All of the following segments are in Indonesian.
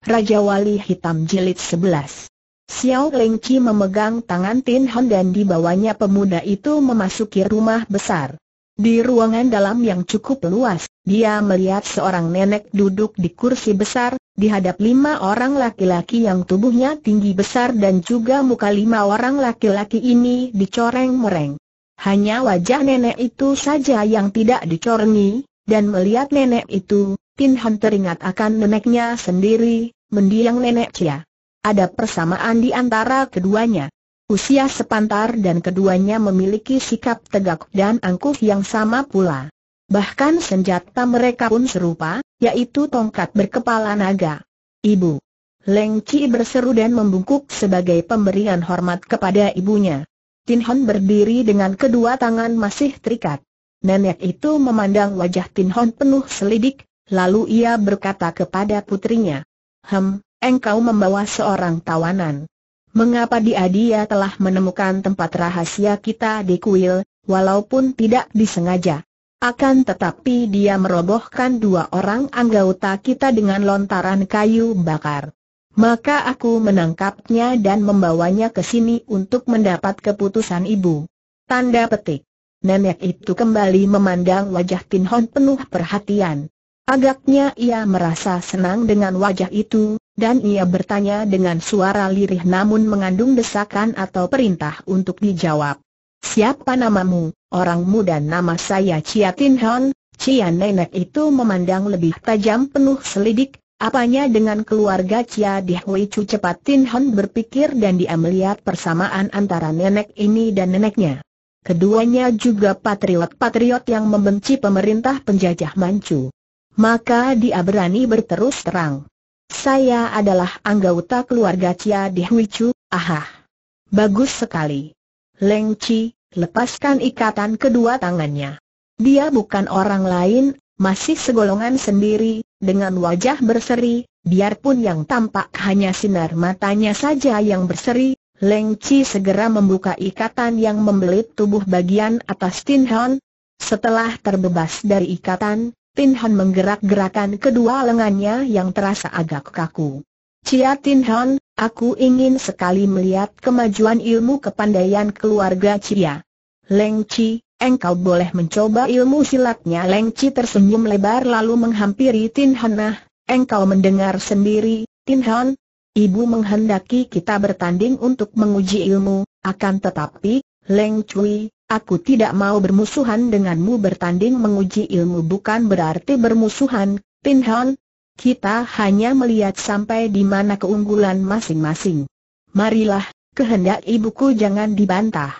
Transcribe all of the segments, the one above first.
Raja Wali Hitam Jilid 11 Xiao Leng Chi memegang tangan Tin Hon dan di pemuda itu memasuki rumah besar. Di ruangan dalam yang cukup luas, dia melihat seorang nenek duduk di kursi besar, dihadap lima orang laki-laki yang tubuhnya tinggi besar dan juga muka lima orang laki-laki ini dicoreng-mereng. Hanya wajah nenek itu saja yang tidak dicorengi, dan melihat nenek itu, Pin Han teringat akan neneknya sendiri, mendiang nenek Cia. Ada persamaan di antara keduanya. Usia sepantar dan keduanya memiliki sikap tegak dan angkuh yang sama pula. Bahkan senjata mereka pun serupa, yaitu tongkat berkepala naga. Ibu. Leng Chi berseru dan membungkuk sebagai pemberian hormat kepada ibunya. Tin Hon berdiri dengan kedua tangan masih terikat. Nenek itu memandang wajah Tin Hon penuh selidik, Lalu ia berkata kepada putrinya, Hem, engkau membawa seorang tawanan. Mengapa dia dia telah menemukan tempat rahasia kita di kuil, walaupun tidak disengaja? Akan tetapi dia merobohkan dua orang anggota kita dengan lontaran kayu bakar. Maka aku menangkapnya dan membawanya ke sini untuk mendapat keputusan ibu. Tanda petik. Nenek itu kembali memandang wajah Tin Hon penuh perhatian. Agaknya ia merasa senang dengan wajah itu, dan ia bertanya dengan suara lirih namun mengandung desakan atau perintah untuk dijawab. Siapa namamu, orang muda nama saya Chia Tin Hon, Chia Nenek itu memandang lebih tajam penuh selidik, apanya dengan keluarga Chia di Hui Chu cepat Tin Hon berpikir dan dia melihat persamaan antara nenek ini dan neneknya. Keduanya juga patriot-patriot yang membenci pemerintah penjajah Manchu maka dia berani berterus terang. Saya adalah anggota keluarga Cia di Huichu, ahah. Bagus sekali. Leng Chi, lepaskan ikatan kedua tangannya. Dia bukan orang lain, masih segolongan sendiri, dengan wajah berseri, biarpun yang tampak hanya sinar matanya saja yang berseri, Leng Chi segera membuka ikatan yang membelit tubuh bagian atas Tin Hon. Setelah terbebas dari ikatan, Tin Han menggerak-gerakan kedua lengannya yang terasa agak kaku. Cia Tin Han, aku ingin sekali melihat kemajuan ilmu kepandaian keluarga Cia. Leng Chi, engkau boleh mencoba ilmu silatnya Leng Chi tersenyum lebar lalu menghampiri Tin Han nah, engkau mendengar sendiri, Tin Han, ibu menghendaki kita bertanding untuk menguji ilmu, akan tetapi, Leng Cui, Aku tidak mau bermusuhan denganmu bertanding menguji ilmu bukan berarti bermusuhan, Pin Han. Kita hanya melihat sampai di mana keunggulan masing-masing. Marilah, kehendak ibuku jangan dibantah.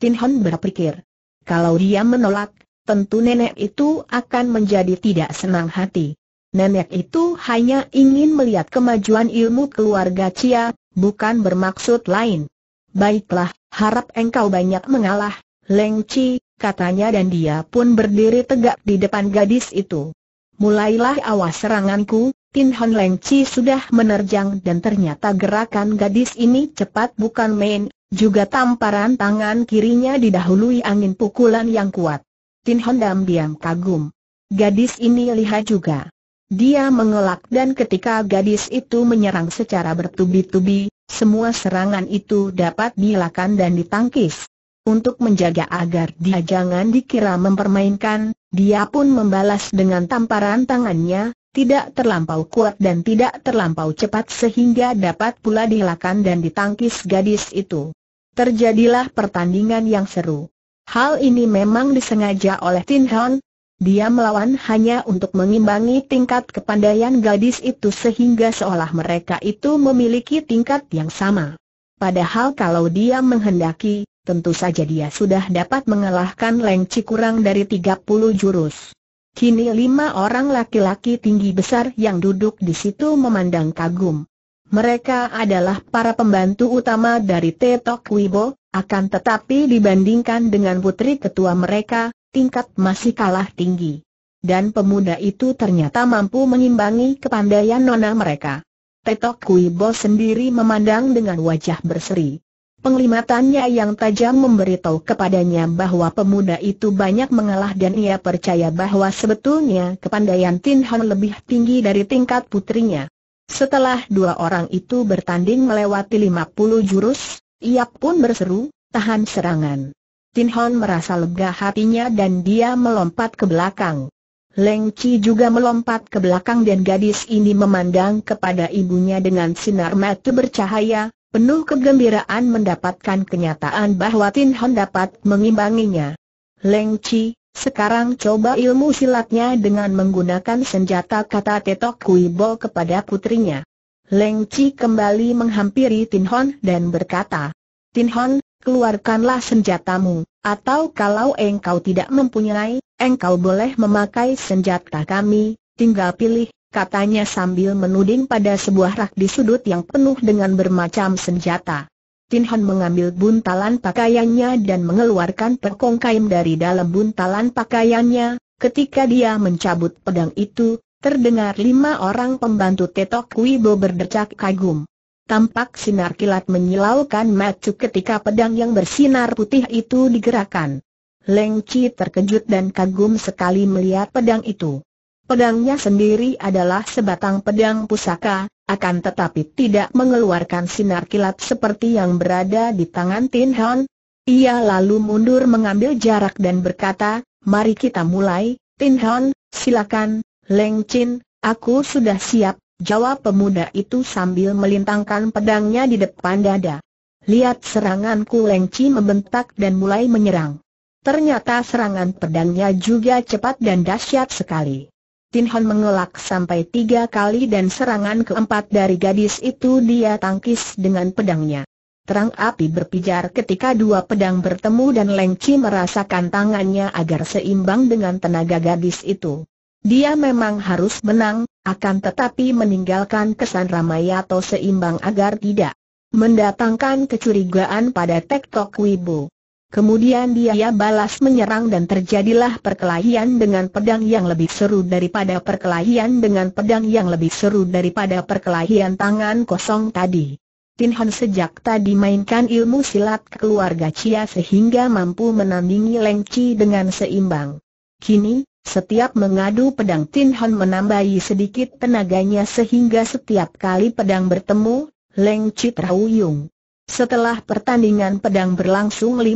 Tin Han berpikir. Kalau dia menolak, tentu nenek itu akan menjadi tidak senang hati. Nenek itu hanya ingin melihat kemajuan ilmu keluarga Cia, bukan bermaksud lain. Baiklah, harap engkau banyak mengalah, Leng Chi, katanya dan dia pun berdiri tegak di depan gadis itu. Mulailah awas seranganku, Tin Hon Leng Chi sudah menerjang dan ternyata gerakan gadis ini cepat bukan main, juga tamparan tangan kirinya didahului angin pukulan yang kuat. Tin Hon Dam diam kagum. Gadis ini lihat juga. Dia mengelak dan ketika gadis itu menyerang secara bertubi-tubi, semua serangan itu dapat dilakukan dan ditangkis. Untuk menjaga agar dia jangan dikira mempermainkan, dia pun membalas dengan tamparan tangannya, tidak terlampau kuat dan tidak terlampau cepat sehingga dapat pula dihelakan dan ditangkis gadis itu. Terjadilah pertandingan yang seru. Hal ini memang disengaja oleh Tin Hon. Dia melawan hanya untuk mengimbangi tingkat kepandaian gadis itu sehingga seolah mereka itu memiliki tingkat yang sama. Padahal kalau dia menghendaki, tentu saja dia sudah dapat mengalahkan Leng Cikurang kurang dari 30 jurus. Kini lima orang laki-laki tinggi besar yang duduk di situ memandang kagum. Mereka adalah para pembantu utama dari Tetok Wibo, akan tetapi dibandingkan dengan putri ketua mereka, tingkat masih kalah tinggi. Dan pemuda itu ternyata mampu mengimbangi kepandaian nona mereka. Tetok Wibo sendiri memandang dengan wajah berseri. Penglimatannya yang tajam memberitahu kepadanya bahwa pemuda itu banyak mengalah dan ia percaya bahwa sebetulnya kepandaian Tin Han lebih tinggi dari tingkat putrinya. Setelah dua orang itu bertanding melewati 50 jurus, ia pun berseru, tahan serangan. Tin Han merasa lega hatinya dan dia melompat ke belakang. Leng Chi juga melompat ke belakang dan gadis ini memandang kepada ibunya dengan sinar mata bercahaya, penuh kegembiraan mendapatkan kenyataan bahwa Tin Hon dapat mengimbanginya. Leng Chi, sekarang coba ilmu silatnya dengan menggunakan senjata kata Tetok Kui Bo kepada putrinya. Leng Chi kembali menghampiri Tin Hon dan berkata, Tin Hon, keluarkanlah senjatamu, atau kalau engkau tidak mempunyai, engkau boleh memakai senjata kami, tinggal pilih, katanya sambil menuding pada sebuah rak di sudut yang penuh dengan bermacam senjata. Tin Han mengambil buntalan pakaiannya dan mengeluarkan perkong kain dari dalam buntalan pakaiannya. Ketika dia mencabut pedang itu, terdengar lima orang pembantu Tetok Wibo berdecak kagum. Tampak sinar kilat menyilaukan macu ketika pedang yang bersinar putih itu digerakkan. Leng Chi terkejut dan kagum sekali melihat pedang itu. Pedangnya sendiri adalah sebatang pedang pusaka, akan tetapi tidak mengeluarkan sinar kilat seperti yang berada di tangan Tin Hon. Ia lalu mundur mengambil jarak dan berkata, mari kita mulai, Tin Hon, silakan, Leng Chin, aku sudah siap, jawab pemuda itu sambil melintangkan pedangnya di depan dada. Lihat seranganku Leng Chin membentak dan mulai menyerang. Ternyata serangan pedangnya juga cepat dan dahsyat sekali. Tin Hon mengelak sampai tiga kali dan serangan keempat dari gadis itu dia tangkis dengan pedangnya. Terang api berpijar ketika dua pedang bertemu dan Leng Chi merasakan tangannya agar seimbang dengan tenaga gadis itu. Dia memang harus menang, akan tetapi meninggalkan kesan ramai atau seimbang agar tidak mendatangkan kecurigaan pada Tek Tok Wibu. Kemudian dia balas menyerang dan terjadilah perkelahian dengan pedang yang lebih seru daripada perkelahian dengan pedang yang lebih seru daripada perkelahian tangan kosong tadi. Tin Han sejak tadi mainkan ilmu silat keluarga Chia sehingga mampu menandingi Leng Chi dengan seimbang. Kini, setiap mengadu pedang Tin Han menambahi sedikit tenaganya sehingga setiap kali pedang bertemu, Leng Chi terhuyung. Setelah pertandingan pedang berlangsung 50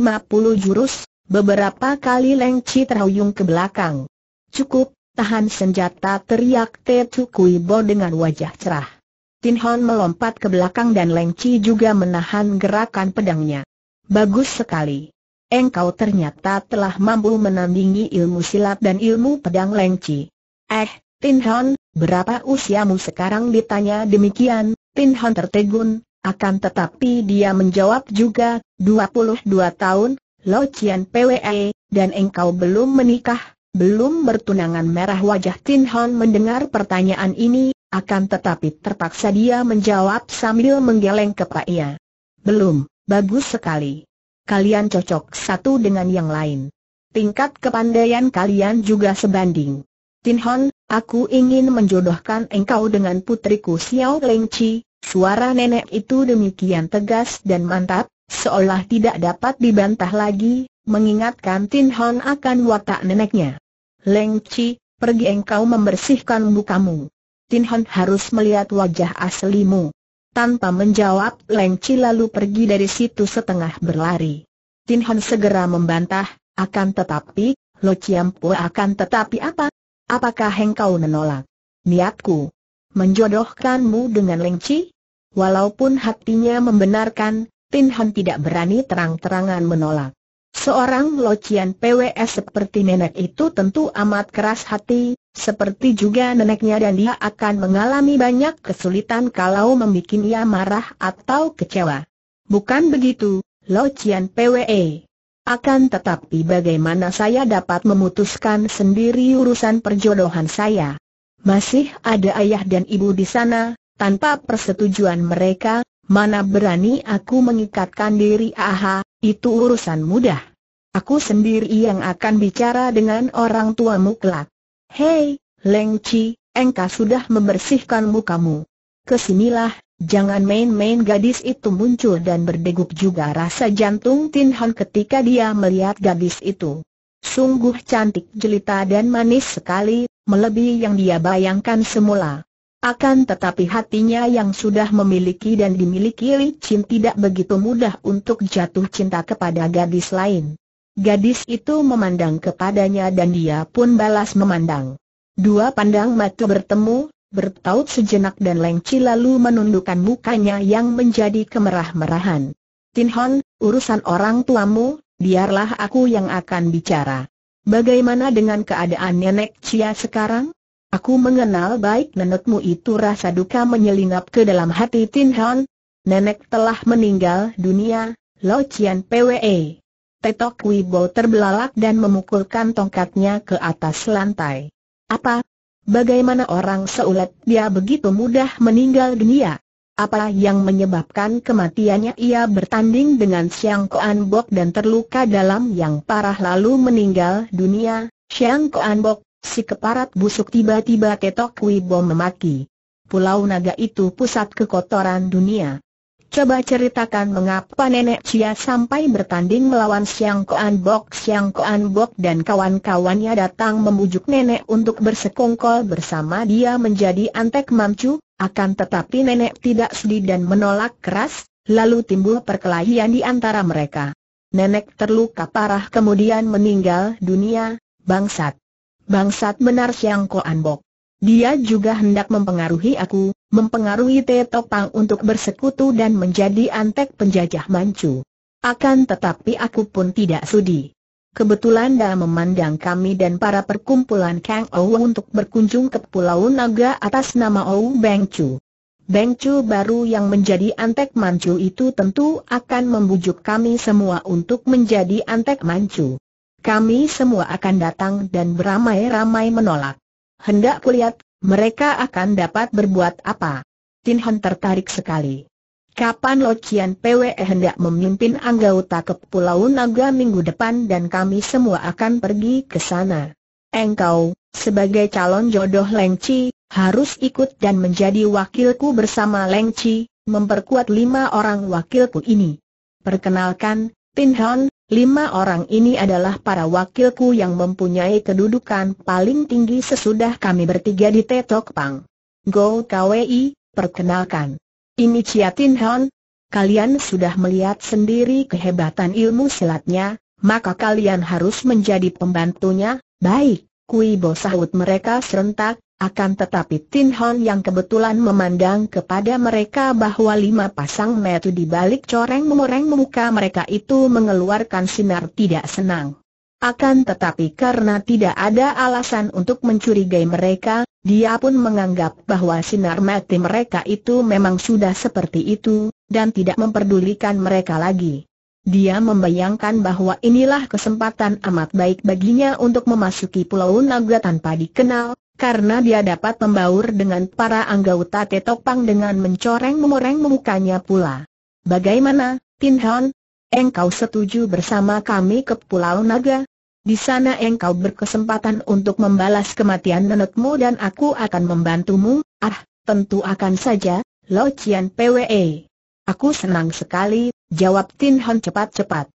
jurus, beberapa kali Leng Chi terhuyung ke belakang. Cukup, tahan senjata teriak Tetu Kui Bo dengan wajah cerah. Tin Hon melompat ke belakang dan Leng Chi juga menahan gerakan pedangnya. Bagus sekali. Engkau ternyata telah mampu menandingi ilmu silat dan ilmu pedang Leng Chi. Eh, Tin Hon, berapa usiamu sekarang ditanya demikian, Tin Hon tertegun, akan tetapi dia menjawab juga, 22 tahun, Lo Chien PWE, dan engkau belum menikah, belum bertunangan merah wajah Tin Hon mendengar pertanyaan ini, akan tetapi terpaksa dia menjawab sambil menggeleng kepala. Belum, bagus sekali. Kalian cocok satu dengan yang lain. Tingkat kepandaian kalian juga sebanding. Tin Hon, aku ingin menjodohkan engkau dengan putriku Xiao Leng Chi, Suara nenek itu demikian tegas dan mantap, seolah tidak dapat dibantah lagi, mengingatkan Tin Hon akan watak neneknya. Leng Chi, pergi engkau membersihkan mukamu. Tin Hon harus melihat wajah aslimu. Tanpa menjawab, Leng Chi lalu pergi dari situ setengah berlari. Tin Hon segera membantah, akan tetapi, Lo Chiam akan tetapi apa? Apakah engkau menolak? Niatku, menjodohkanmu dengan Lingci? Walaupun hatinya membenarkan, Tin Han tidak berani terang-terangan menolak. Seorang locian PWS seperti nenek itu tentu amat keras hati, seperti juga neneknya dan dia akan mengalami banyak kesulitan kalau membuat ia marah atau kecewa. Bukan begitu, locian PWE. Akan tetapi bagaimana saya dapat memutuskan sendiri urusan perjodohan saya? Masih ada ayah dan ibu di sana, tanpa persetujuan mereka, mana berani aku mengikatkan diri aha, itu urusan mudah. Aku sendiri yang akan bicara dengan orang tuamu kelak. Hei, Leng Chi, engkau sudah membersihkan mukamu. Kesinilah, jangan main-main gadis itu muncul dan berdegup juga rasa jantung Tin Han ketika dia melihat gadis itu. Sungguh cantik jelita dan manis sekali, melebihi yang dia bayangkan semula. Akan tetapi hatinya yang sudah memiliki dan dimiliki Li Chin tidak begitu mudah untuk jatuh cinta kepada gadis lain. Gadis itu memandang kepadanya dan dia pun balas memandang. Dua pandang mata bertemu, bertaut sejenak dan Lengci lalu menundukkan mukanya yang menjadi kemerah-merahan. Tin Hon, urusan orang tuamu, biarlah aku yang akan bicara. Bagaimana dengan keadaan nenek Cia sekarang? Aku mengenal baik nenekmu itu rasa duka menyelinap ke dalam hati Tin Han. Nenek telah meninggal dunia, Lo Cian PWE. Tetok Wibo terbelalak dan memukulkan tongkatnya ke atas lantai. Apa? Bagaimana orang seulet dia begitu mudah meninggal dunia? Apa yang menyebabkan kematiannya ia bertanding dengan Siang Koan Bok dan terluka dalam yang parah lalu meninggal dunia, Siang Koan Bok, si keparat busuk tiba-tiba Tetok Wibo memaki. Pulau Naga itu pusat kekotoran dunia. Coba ceritakan mengapa nenek Cia sampai bertanding melawan Siang Koan Bok Siang Koan Bok dan kawan-kawannya datang membujuk nenek untuk bersekongkol bersama dia menjadi antek mamcu Akan tetapi nenek tidak sedih dan menolak keras Lalu timbul perkelahian di antara mereka Nenek terluka parah kemudian meninggal dunia Bangsat Bangsat benar Siang Koan Bok Dia juga hendak mempengaruhi aku mempengaruhi Tetopang untuk bersekutu dan menjadi antek penjajah Manchu. Akan tetapi aku pun tidak sudi. Kebetulan dalam memandang kami dan para perkumpulan Kang Ou untuk berkunjung ke Pulau Naga atas nama Ou Beng Chu. Beng Chu baru yang menjadi antek Manchu itu tentu akan membujuk kami semua untuk menjadi antek Manchu. Kami semua akan datang dan beramai-ramai menolak. Hendak kulihat mereka akan dapat berbuat apa? Tin Hon tertarik sekali. Kapan Lo Kian PWE hendak memimpin anggota Pulau Naga minggu depan dan kami semua akan pergi ke sana. Engkau, sebagai calon jodoh Leng Chi, harus ikut dan menjadi wakilku bersama Leng Chi, memperkuat lima orang wakilku ini. Perkenalkan, Tin Hon, lima orang ini adalah para wakilku yang mempunyai kedudukan paling tinggi sesudah kami bertiga di Tetok Pang. Go Kwei, perkenalkan. Ini Chia Tin Hon. Kalian sudah melihat sendiri kehebatan ilmu silatnya, maka kalian harus menjadi pembantunya. Baik, Kui Bo sahut mereka serentak, akan tetapi Tin Hon yang kebetulan memandang kepada mereka bahwa lima pasang metu di balik coreng memoreng muka mereka itu mengeluarkan sinar tidak senang. Akan tetapi karena tidak ada alasan untuk mencurigai mereka, dia pun menganggap bahwa sinar mati mereka itu memang sudah seperti itu, dan tidak memperdulikan mereka lagi. Dia membayangkan bahwa inilah kesempatan amat baik baginya untuk memasuki Pulau Naga tanpa dikenal, karena dia dapat membaur dengan para anggota Tetopang dengan mencoreng-memoreng mukanya pula. Bagaimana, Tin Hon? Engkau setuju bersama kami ke Pulau Naga? Di sana engkau berkesempatan untuk membalas kematian nenekmu dan aku akan membantumu, ah, tentu akan saja, Lo Cian PWE. Aku senang sekali, jawab Tin Hon cepat-cepat.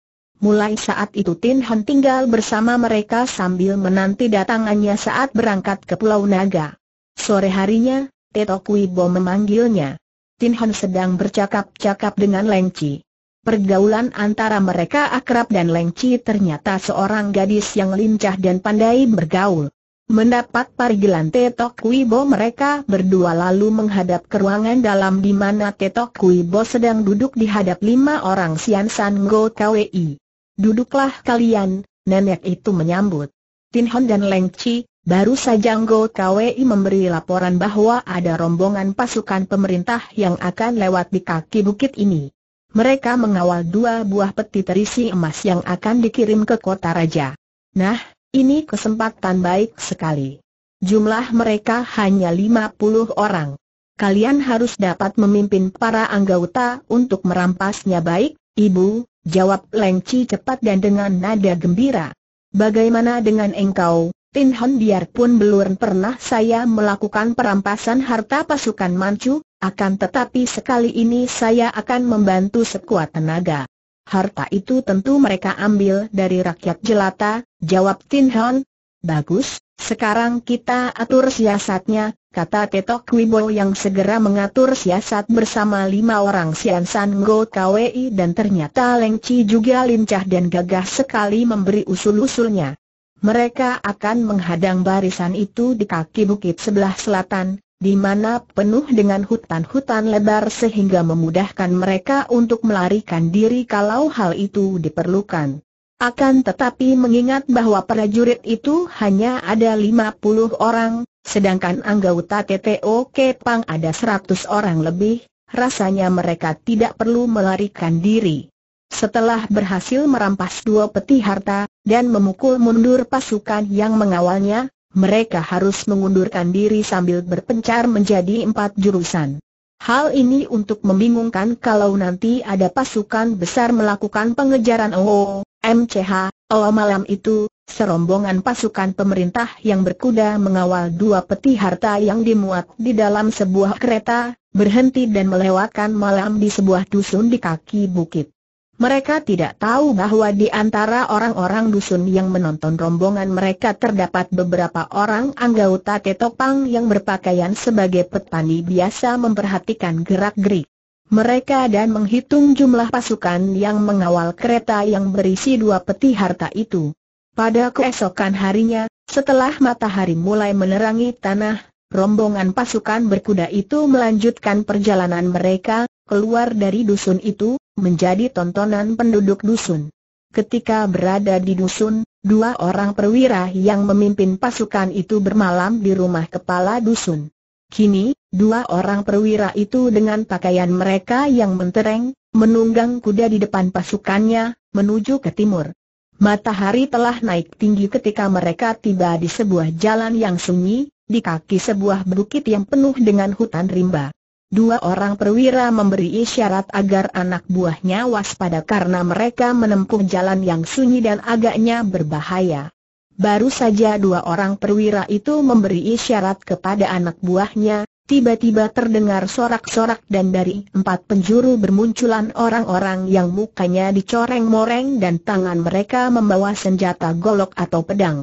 Mulai saat itu Tin Han tinggal bersama mereka sambil menanti datangannya saat berangkat ke Pulau Naga. Sore harinya, Teto Bo memanggilnya. Tin Han sedang bercakap-cakap dengan Leng Chi. Pergaulan antara mereka akrab dan Leng Chi ternyata seorang gadis yang lincah dan pandai bergaul. Mendapat panggilan Tetok Wibo mereka berdua lalu menghadap ke ruangan dalam di mana Tetok Wibo sedang duduk di hadap lima orang Sian San Go KWI. Duduklah kalian, nenek itu menyambut. Tin Hon dan Leng Chi, baru saja Ngo KWI memberi laporan bahwa ada rombongan pasukan pemerintah yang akan lewat di kaki bukit ini. Mereka mengawal dua buah peti terisi emas yang akan dikirim ke kota raja. Nah, ini kesempatan baik sekali. Jumlah mereka hanya 50 orang. Kalian harus dapat memimpin para anggota untuk merampasnya baik, ibu, Jawab Lengci cepat dan dengan nada gembira. Bagaimana dengan engkau, Tin Hon biarpun belum pernah saya melakukan perampasan harta pasukan Manchu, akan tetapi sekali ini saya akan membantu sekuat tenaga. Harta itu tentu mereka ambil dari rakyat jelata, jawab Tin Hon, Bagus, sekarang kita atur siasatnya, kata Tetok Wibo yang segera mengatur siasat bersama lima orang siansan Ngo KWI dan ternyata Leng Chi juga lincah dan gagah sekali memberi usul-usulnya. Mereka akan menghadang barisan itu di kaki bukit sebelah selatan, di mana penuh dengan hutan-hutan lebar sehingga memudahkan mereka untuk melarikan diri kalau hal itu diperlukan. Akan tetapi mengingat bahwa prajurit itu hanya ada 50 orang, sedangkan anggota TTO Kepang ada 100 orang lebih, rasanya mereka tidak perlu melarikan diri. Setelah berhasil merampas dua peti harta, dan memukul mundur pasukan yang mengawalnya, mereka harus mengundurkan diri sambil berpencar menjadi empat jurusan. Hal ini untuk membingungkan kalau nanti ada pasukan besar melakukan pengejaran OO, oh, MCH, oh malam itu, serombongan pasukan pemerintah yang berkuda mengawal dua peti harta yang dimuat di dalam sebuah kereta, berhenti dan melewatkan malam di sebuah dusun di kaki bukit. Mereka tidak tahu bahwa di antara orang-orang dusun yang menonton rombongan mereka terdapat beberapa orang anggota Tetopang yang berpakaian sebagai petani biasa memperhatikan gerak-gerik mereka dan menghitung jumlah pasukan yang mengawal kereta yang berisi dua peti harta itu. Pada keesokan harinya, setelah matahari mulai menerangi tanah, rombongan pasukan berkuda itu melanjutkan perjalanan mereka, keluar dari dusun itu, menjadi tontonan penduduk dusun. Ketika berada di dusun, dua orang perwira yang memimpin pasukan itu bermalam di rumah kepala dusun. Kini, dua orang perwira itu dengan pakaian mereka yang mentereng, menunggang kuda di depan pasukannya, menuju ke timur. Matahari telah naik tinggi ketika mereka tiba di sebuah jalan yang sunyi, di kaki sebuah bukit yang penuh dengan hutan rimba. Dua orang perwira memberi isyarat agar anak buahnya waspada karena mereka menempuh jalan yang sunyi dan agaknya berbahaya. Baru saja dua orang perwira itu memberi isyarat kepada anak buahnya, tiba-tiba terdengar sorak-sorak dan dari empat penjuru bermunculan orang-orang yang mukanya dicoreng-moreng dan tangan mereka membawa senjata golok atau pedang.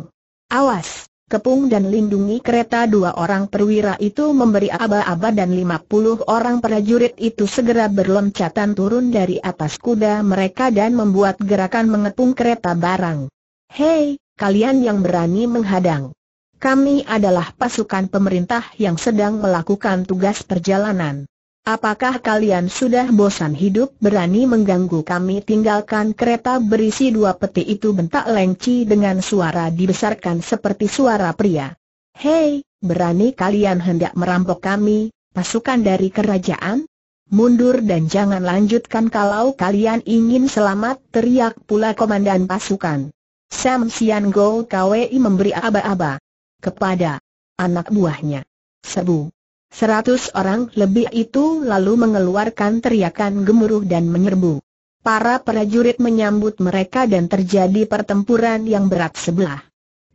Awas! Kepung dan lindungi kereta dua orang perwira itu memberi aba-aba dan lima puluh orang prajurit itu segera berloncatan turun dari atas kuda mereka dan membuat gerakan mengepung kereta barang. Hei, kalian yang berani menghadang. Kami adalah pasukan pemerintah yang sedang melakukan tugas perjalanan. Apakah kalian sudah bosan hidup berani mengganggu kami tinggalkan kereta berisi dua peti itu bentak Lengci dengan suara dibesarkan seperti suara pria. Hei, berani kalian hendak merampok kami, pasukan dari kerajaan? Mundur dan jangan lanjutkan kalau kalian ingin selamat teriak pula komandan pasukan. Sam Sian Go Kwi memberi aba-aba kepada anak buahnya. Sebu. Seratus orang lebih itu lalu mengeluarkan teriakan gemuruh dan menyerbu. Para prajurit menyambut mereka dan terjadi pertempuran yang berat sebelah.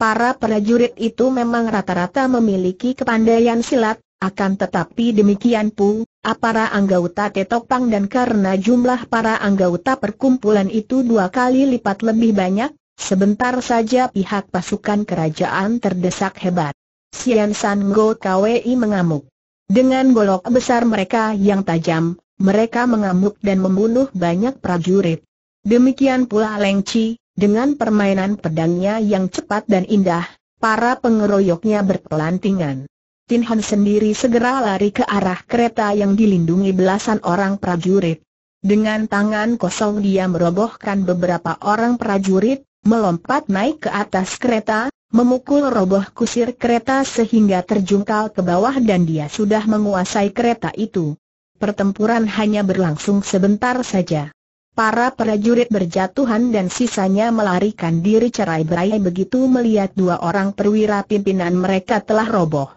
Para prajurit itu memang rata-rata memiliki kepandaian silat, akan tetapi demikian pun, para anggota Tetopang dan karena jumlah para anggota perkumpulan itu dua kali lipat lebih banyak, Sebentar saja pihak pasukan kerajaan terdesak hebat. Sian San Go Kwi mengamuk. Dengan golok besar mereka yang tajam, mereka mengamuk dan membunuh banyak prajurit. Demikian pula Leng Chi, dengan permainan pedangnya yang cepat dan indah, para pengeroyoknya berpelantingan. Tin Han sendiri segera lari ke arah kereta yang dilindungi belasan orang prajurit. Dengan tangan kosong dia merobohkan beberapa orang prajurit, melompat naik ke atas kereta, memukul roboh kusir kereta sehingga terjungkal ke bawah dan dia sudah menguasai kereta itu. Pertempuran hanya berlangsung sebentar saja. Para prajurit berjatuhan dan sisanya melarikan diri cerai-berai begitu melihat dua orang perwira pimpinan mereka telah roboh.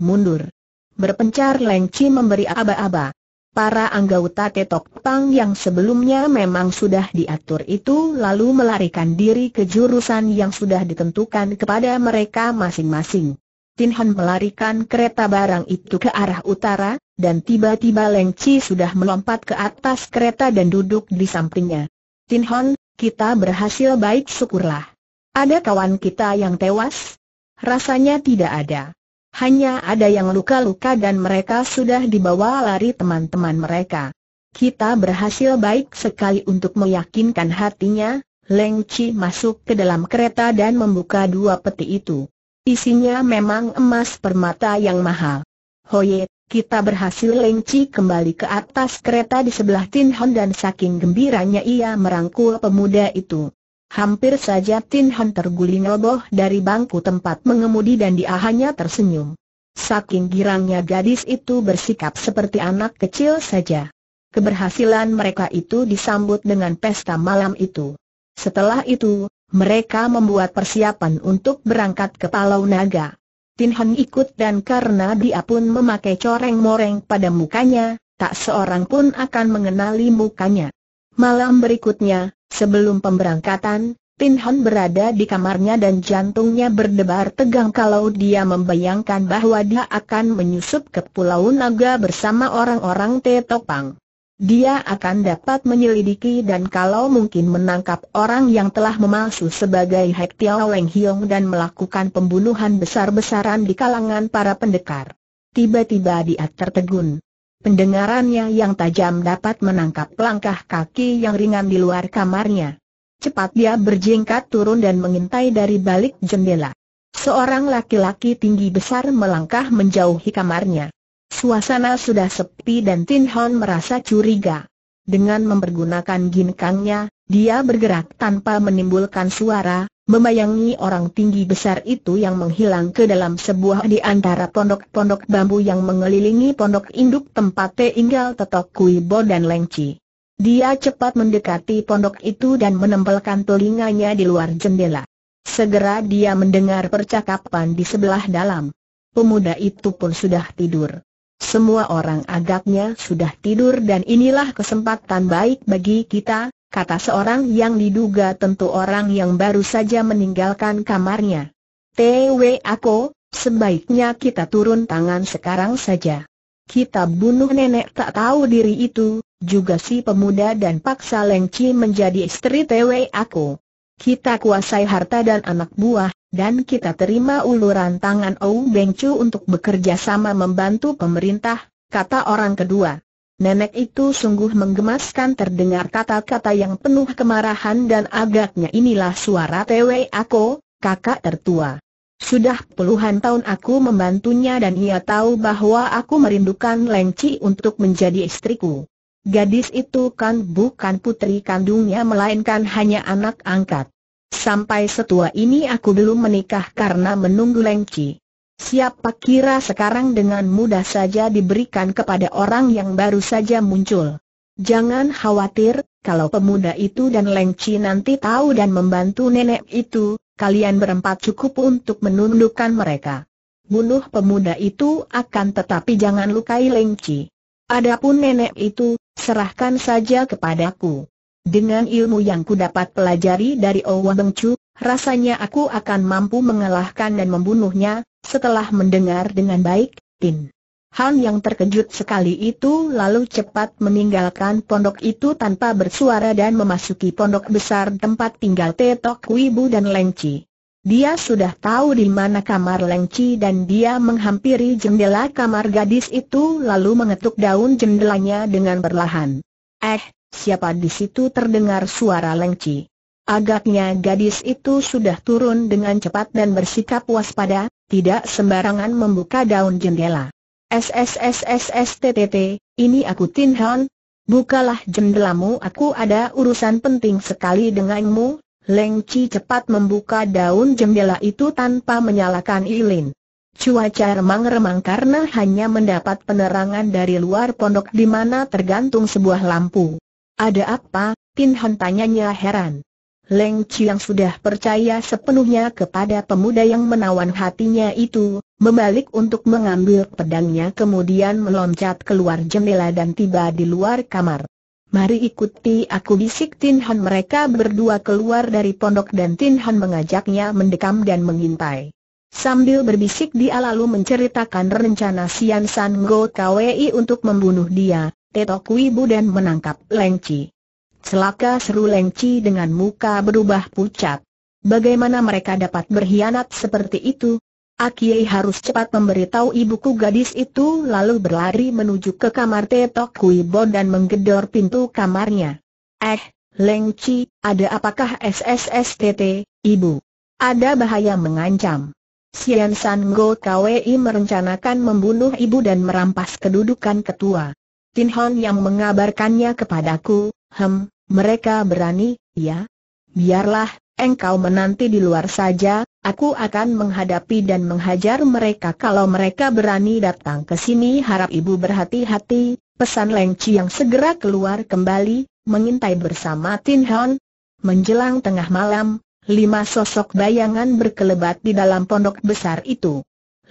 Mundur. Berpencar Lengci memberi aba-aba. Para anggota Tetok Pang yang sebelumnya memang sudah diatur itu lalu melarikan diri ke jurusan yang sudah ditentukan kepada mereka masing-masing. Tin Han melarikan kereta barang itu ke arah utara, dan tiba-tiba Leng Chi sudah melompat ke atas kereta dan duduk di sampingnya. Tin Han, kita berhasil baik syukurlah. Ada kawan kita yang tewas? Rasanya tidak ada. Hanya ada yang luka-luka dan mereka sudah dibawa lari teman-teman mereka. Kita berhasil baik sekali untuk meyakinkan hatinya, Leng Chi masuk ke dalam kereta dan membuka dua peti itu. Isinya memang emas permata yang mahal. Hoye, kita berhasil Leng Chi kembali ke atas kereta di sebelah Tin Hon dan saking gembiranya ia merangkul pemuda itu. Hampir saja Tin Han terguling roboh dari bangku tempat mengemudi dan dia hanya tersenyum. Saking girangnya gadis itu bersikap seperti anak kecil saja. Keberhasilan mereka itu disambut dengan pesta malam itu. Setelah itu, mereka membuat persiapan untuk berangkat ke Palau Naga. Tin Han ikut dan karena dia pun memakai coreng-moreng pada mukanya, tak seorang pun akan mengenali mukanya. Malam berikutnya, Sebelum pemberangkatan, Pin Hon berada di kamarnya dan jantungnya berdebar tegang kalau dia membayangkan bahwa dia akan menyusup ke Pulau Naga bersama orang-orang Tetopang. Dia akan dapat menyelidiki dan kalau mungkin menangkap orang yang telah memalsu sebagai Hek Tiao Leng Hiong dan melakukan pembunuhan besar-besaran di kalangan para pendekar. Tiba-tiba dia tertegun. Pendengarannya yang tajam dapat menangkap langkah kaki yang ringan di luar kamarnya. Cepat dia berjingkat turun dan mengintai dari balik jendela. Seorang laki-laki tinggi besar melangkah menjauhi kamarnya. Suasana sudah sepi dan Tin Hon merasa curiga. Dengan mempergunakan ginkangnya, dia bergerak tanpa menimbulkan suara, Membayangi orang tinggi besar itu yang menghilang ke dalam sebuah di antara pondok-pondok bambu yang mengelilingi pondok induk tempat tinggal Tetok Kuibo dan Lengci. Dia cepat mendekati pondok itu dan menempelkan telinganya di luar jendela. Segera dia mendengar percakapan di sebelah dalam. Pemuda itu pun sudah tidur. Semua orang agaknya sudah tidur dan inilah kesempatan baik bagi kita, kata seorang yang diduga tentu orang yang baru saja meninggalkan kamarnya. Tw aku, sebaiknya kita turun tangan sekarang saja. Kita bunuh nenek tak tahu diri itu, juga si pemuda dan paksa Lengci menjadi istri Tw aku. Kita kuasai harta dan anak buah, dan kita terima uluran tangan Ou Bengcu untuk bekerja sama membantu pemerintah, kata orang kedua. Nenek itu sungguh menggemaskan terdengar kata-kata yang penuh kemarahan dan agaknya inilah suara Tewe Ako, kakak tertua. Sudah puluhan tahun aku membantunya dan ia tahu bahwa aku merindukan Lengci untuk menjadi istriku. Gadis itu kan bukan putri kandungnya melainkan hanya anak angkat. Sampai setua ini aku belum menikah karena menunggu Lengci. Siapa kira sekarang dengan mudah saja diberikan kepada orang yang baru saja muncul. Jangan khawatir, kalau pemuda itu dan Leng nanti tahu dan membantu nenek itu, kalian berempat cukup untuk menundukkan mereka. Bunuh pemuda itu akan tetapi jangan lukai Leng Adapun nenek itu, serahkan saja kepadaku. Dengan ilmu yang kudapat pelajari dari Owa Bengcu, rasanya aku akan mampu mengalahkan dan membunuhnya, setelah mendengar dengan baik, Tin Han yang terkejut sekali itu lalu cepat meninggalkan pondok itu tanpa bersuara dan memasuki pondok besar tempat tinggal Tetok Wibu dan Lengci. Dia sudah tahu di mana kamar Lengci dan dia menghampiri jendela kamar gadis itu lalu mengetuk daun jendelanya dengan perlahan. Eh, siapa di situ terdengar suara Lengci? Agaknya gadis itu sudah turun dengan cepat dan bersikap waspada, tidak sembarangan membuka daun jendela. SSSSSTTT, ini aku Tin Han. Bukalah jendelamu aku ada urusan penting sekali denganmu. Leng Chi cepat membuka daun jendela itu tanpa menyalakan ilin. Cuaca remang-remang karena hanya mendapat penerangan dari luar pondok di mana tergantung sebuah lampu. Ada apa? Tin Han tanyanya heran. Leng Chiang sudah percaya sepenuhnya kepada pemuda yang menawan hatinya itu, membalik untuk mengambil pedangnya kemudian meloncat keluar jendela dan tiba di luar kamar. Mari ikuti aku bisik Tin Han mereka berdua keluar dari pondok dan Tin Han mengajaknya mendekam dan mengintai. Sambil berbisik dia lalu menceritakan rencana Sian San Go Kwei untuk membunuh dia, Tetok Wibu dan menangkap Leng Chi. Celaka seru Lengci dengan muka berubah pucat. Bagaimana mereka dapat berkhianat seperti itu? Akie ah, harus cepat memberitahu ibuku gadis itu lalu berlari menuju ke kamar Tetok Kuibo dan menggedor pintu kamarnya. Eh, Lengci, ada apakah SSSTT, ibu? Ada bahaya mengancam. Sian San Go KWI merencanakan membunuh ibu dan merampas kedudukan ketua. Tin Hon yang mengabarkannya kepadaku, Hem, mereka berani, ya? Biarlah, engkau menanti di luar saja, aku akan menghadapi dan menghajar mereka kalau mereka berani datang ke sini harap ibu berhati-hati, pesan Leng Chi yang segera keluar kembali, mengintai bersama Tin Hon. Menjelang tengah malam, lima sosok bayangan berkelebat di dalam pondok besar itu.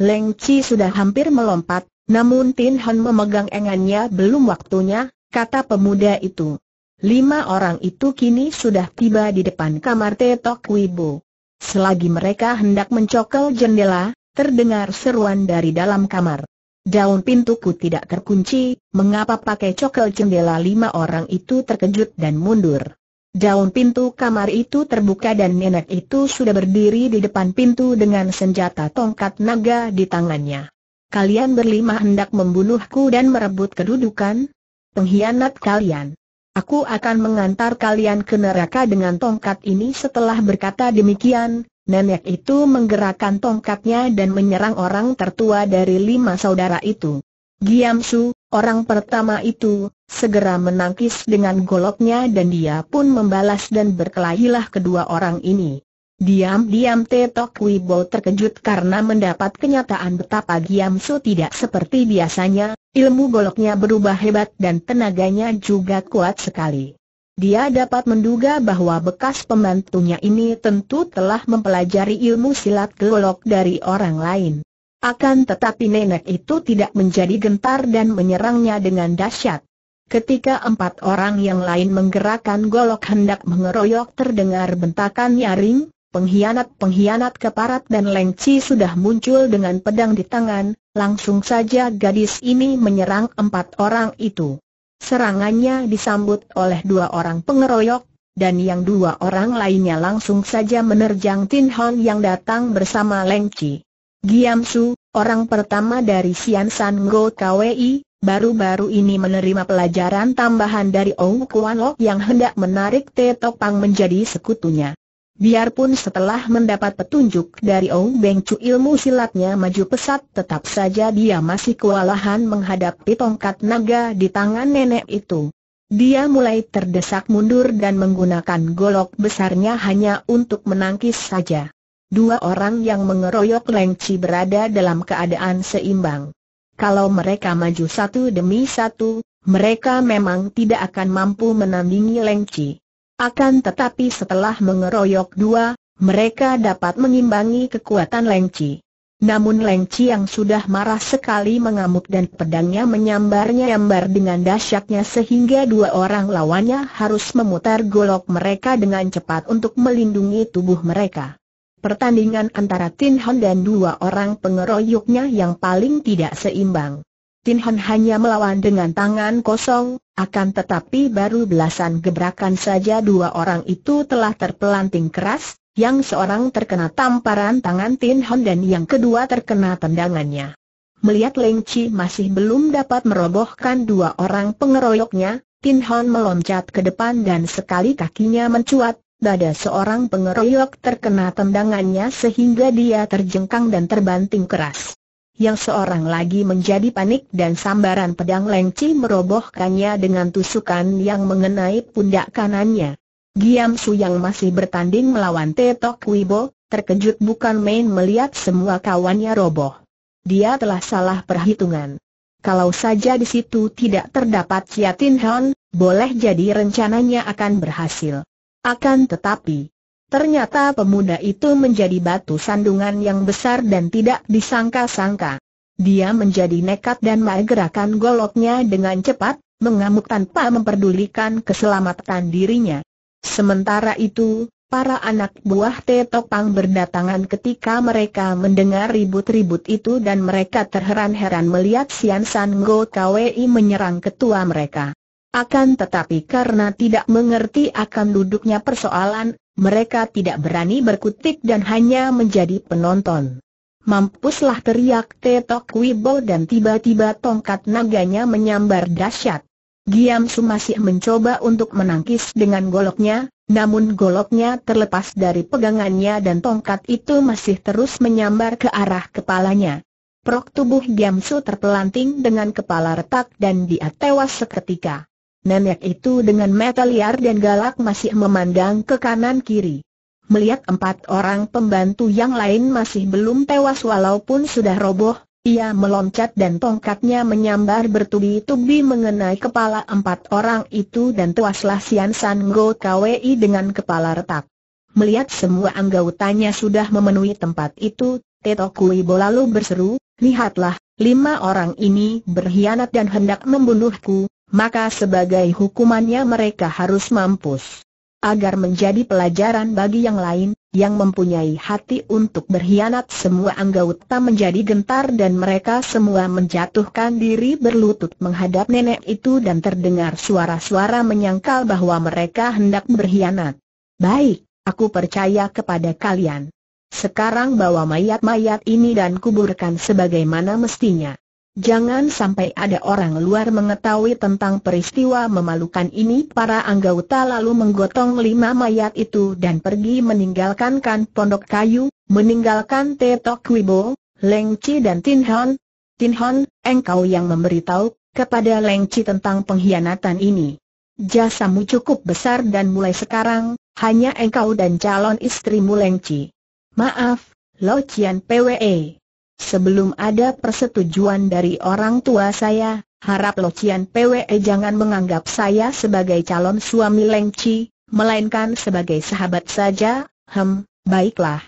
Leng Chi sudah hampir melompat, namun Tin Hon memegang engannya belum waktunya, kata pemuda itu. Lima orang itu kini sudah tiba di depan kamar Tetok Wibu. Selagi mereka hendak mencokel jendela, terdengar seruan dari dalam kamar. Daun pintuku tidak terkunci, mengapa pakai cokel jendela lima orang itu terkejut dan mundur. Daun pintu kamar itu terbuka dan nenek itu sudah berdiri di depan pintu dengan senjata tongkat naga di tangannya. Kalian berlima hendak membunuhku dan merebut kedudukan? Pengkhianat kalian! Aku akan mengantar kalian ke neraka dengan tongkat ini setelah berkata demikian, nenek itu menggerakkan tongkatnya dan menyerang orang tertua dari lima saudara itu. Giamsu, orang pertama itu, segera menangkis dengan goloknya dan dia pun membalas dan berkelahilah kedua orang ini. Diam-diam Tetok Wibo terkejut karena mendapat kenyataan betapa Giamsu tidak seperti biasanya, ilmu goloknya berubah hebat dan tenaganya juga kuat sekali. Dia dapat menduga bahwa bekas pembantunya ini tentu telah mempelajari ilmu silat golok dari orang lain. Akan tetapi nenek itu tidak menjadi gentar dan menyerangnya dengan dahsyat. Ketika empat orang yang lain menggerakkan golok hendak mengeroyok terdengar bentakan nyaring, Pengkhianat-pengkhianat keparat dan lengci sudah muncul dengan pedang di tangan, langsung saja gadis ini menyerang empat orang itu. Serangannya disambut oleh dua orang pengeroyok, dan yang dua orang lainnya langsung saja menerjang Tin Hon yang datang bersama Lengci. Giam Su, orang pertama dari Sian San Go KWI, baru-baru ini menerima pelajaran tambahan dari Ong Kuan Lok yang hendak menarik Te Tok Pang menjadi sekutunya. Biarpun setelah mendapat petunjuk dari Ong Beng Chu ilmu silatnya maju pesat tetap saja dia masih kewalahan menghadapi tongkat naga di tangan nenek itu. Dia mulai terdesak mundur dan menggunakan golok besarnya hanya untuk menangkis saja. Dua orang yang mengeroyok Leng Chi berada dalam keadaan seimbang. Kalau mereka maju satu demi satu, mereka memang tidak akan mampu menandingi Leng Chi. Akan tetapi setelah mengeroyok dua, mereka dapat mengimbangi kekuatan Lengci. Namun Lengci yang sudah marah sekali mengamuk dan pedangnya menyambar-nyambar dengan dahsyatnya sehingga dua orang lawannya harus memutar golok mereka dengan cepat untuk melindungi tubuh mereka. Pertandingan antara Tin Han dan dua orang pengeroyoknya yang paling tidak seimbang. Tin Han hanya melawan dengan tangan kosong, akan tetapi baru belasan gebrakan saja dua orang itu telah terpelanting keras, yang seorang terkena tamparan tangan Tin Han dan yang kedua terkena tendangannya. Melihat Leng Chi masih belum dapat merobohkan dua orang pengeroyoknya, Tin Han meloncat ke depan dan sekali kakinya mencuat, dada seorang pengeroyok terkena tendangannya sehingga dia terjengkang dan terbanting keras yang seorang lagi menjadi panik dan sambaran pedang Lengci merobohkannya dengan tusukan yang mengenai pundak kanannya. Giam Su yang masih bertanding melawan Tetok Wibo, terkejut bukan main melihat semua kawannya roboh. Dia telah salah perhitungan. Kalau saja di situ tidak terdapat Chia Tin Hon, boleh jadi rencananya akan berhasil. Akan tetapi, Ternyata pemuda itu menjadi batu sandungan yang besar dan tidak disangka-sangka. Dia menjadi nekat dan menggerakkan goloknya dengan cepat, mengamuk tanpa memperdulikan keselamatan dirinya. Sementara itu, para anak buah Tetopang berdatangan ketika mereka mendengar ribut-ribut itu dan mereka terheran-heran melihat Sian San Go Kwei menyerang ketua mereka. Akan tetapi karena tidak mengerti akan duduknya persoalan, mereka tidak berani berkutik dan hanya menjadi penonton. Mampuslah teriak Tetok Wibo dan tiba-tiba tongkat naganya menyambar dahsyat. Giam masih mencoba untuk menangkis dengan goloknya, namun goloknya terlepas dari pegangannya dan tongkat itu masih terus menyambar ke arah kepalanya. Prok tubuh Giam Su terpelanting dengan kepala retak dan dia tewas seketika. Nenek itu dengan mata liar dan galak masih memandang ke kanan kiri. Melihat empat orang pembantu yang lain masih belum tewas walaupun sudah roboh, ia meloncat dan tongkatnya menyambar bertubi-tubi mengenai kepala empat orang itu dan tewaslah Sian San Go KWI dengan kepala retak. Melihat semua anggotanya sudah memenuhi tempat itu, Teto Kuibo lalu berseru, Lihatlah, lima orang ini berkhianat dan hendak membunuhku, maka sebagai hukumannya mereka harus mampus. Agar menjadi pelajaran bagi yang lain, yang mempunyai hati untuk berkhianat semua anggota menjadi gentar dan mereka semua menjatuhkan diri berlutut menghadap nenek itu dan terdengar suara-suara menyangkal bahwa mereka hendak berkhianat. Baik, aku percaya kepada kalian. Sekarang bawa mayat-mayat ini dan kuburkan sebagaimana mestinya. Jangan sampai ada orang luar mengetahui tentang peristiwa memalukan ini Para anggota lalu menggotong lima mayat itu dan pergi meninggalkan kan pondok kayu Meninggalkan Tetok Wibo, Leng Chi dan Tin Hon Tin Hon, engkau yang memberitahu kepada Leng Chi tentang pengkhianatan ini Jasa mu cukup besar dan mulai sekarang, hanya engkau dan calon istrimu Leng Chi Maaf, Lo Chian PWE Sebelum ada persetujuan dari orang tua saya, harap Lo Cian PWE jangan menganggap saya sebagai calon suami Leng Chi, melainkan sebagai sahabat saja, hem, baiklah.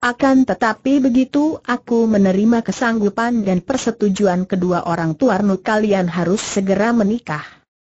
Akan tetapi begitu aku menerima kesanggupan dan persetujuan kedua orang tuarnu kalian harus segera menikah.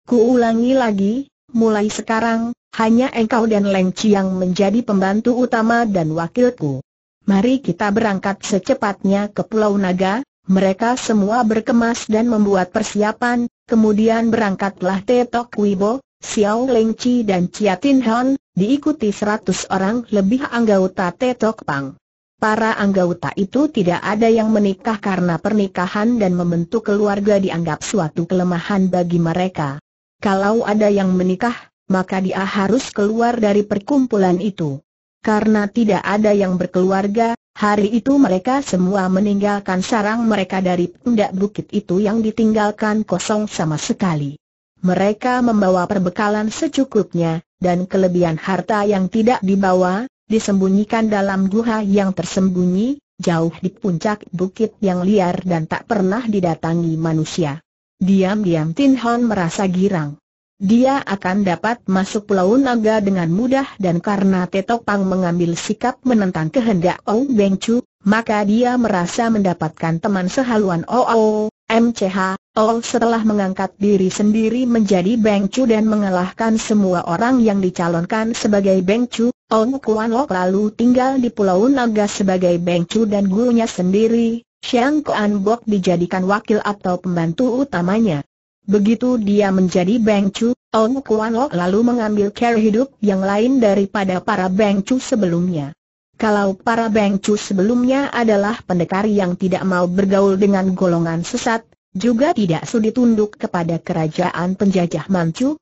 Kuulangi lagi, mulai sekarang, hanya engkau dan Leng Chi yang menjadi pembantu utama dan wakilku mari kita berangkat secepatnya ke Pulau Naga, mereka semua berkemas dan membuat persiapan, kemudian berangkatlah Tetok Wibo, Xiao Lengci dan Chia Tin Hon, diikuti seratus orang lebih anggota Tetok Pang. Para anggota itu tidak ada yang menikah karena pernikahan dan membentuk keluarga dianggap suatu kelemahan bagi mereka. Kalau ada yang menikah, maka dia harus keluar dari perkumpulan itu karena tidak ada yang berkeluarga, hari itu mereka semua meninggalkan sarang mereka dari pundak bukit itu yang ditinggalkan kosong sama sekali. Mereka membawa perbekalan secukupnya, dan kelebihan harta yang tidak dibawa, disembunyikan dalam guha yang tersembunyi, jauh di puncak bukit yang liar dan tak pernah didatangi manusia. Diam-diam Tin Hon merasa girang dia akan dapat masuk Pulau Naga dengan mudah dan karena Tetok Pang mengambil sikap menentang kehendak Ong Beng Chu, maka dia merasa mendapatkan teman sehaluan OO, MCH, OO setelah mengangkat diri sendiri menjadi Beng Chu dan mengalahkan semua orang yang dicalonkan sebagai Beng Chu, Ong Kuan Lok lalu tinggal di Pulau Naga sebagai Beng Chu dan gurunya sendiri, Xiang Kuan Bok dijadikan wakil atau pembantu utamanya. Begitu dia menjadi Chu, Ong Kuan Lok lalu mengambil cara hidup yang lain daripada para Chu sebelumnya. Kalau para Chu sebelumnya adalah pendekar yang tidak mau bergaul dengan golongan sesat, juga tidak sudi tunduk kepada kerajaan penjajah Manchu,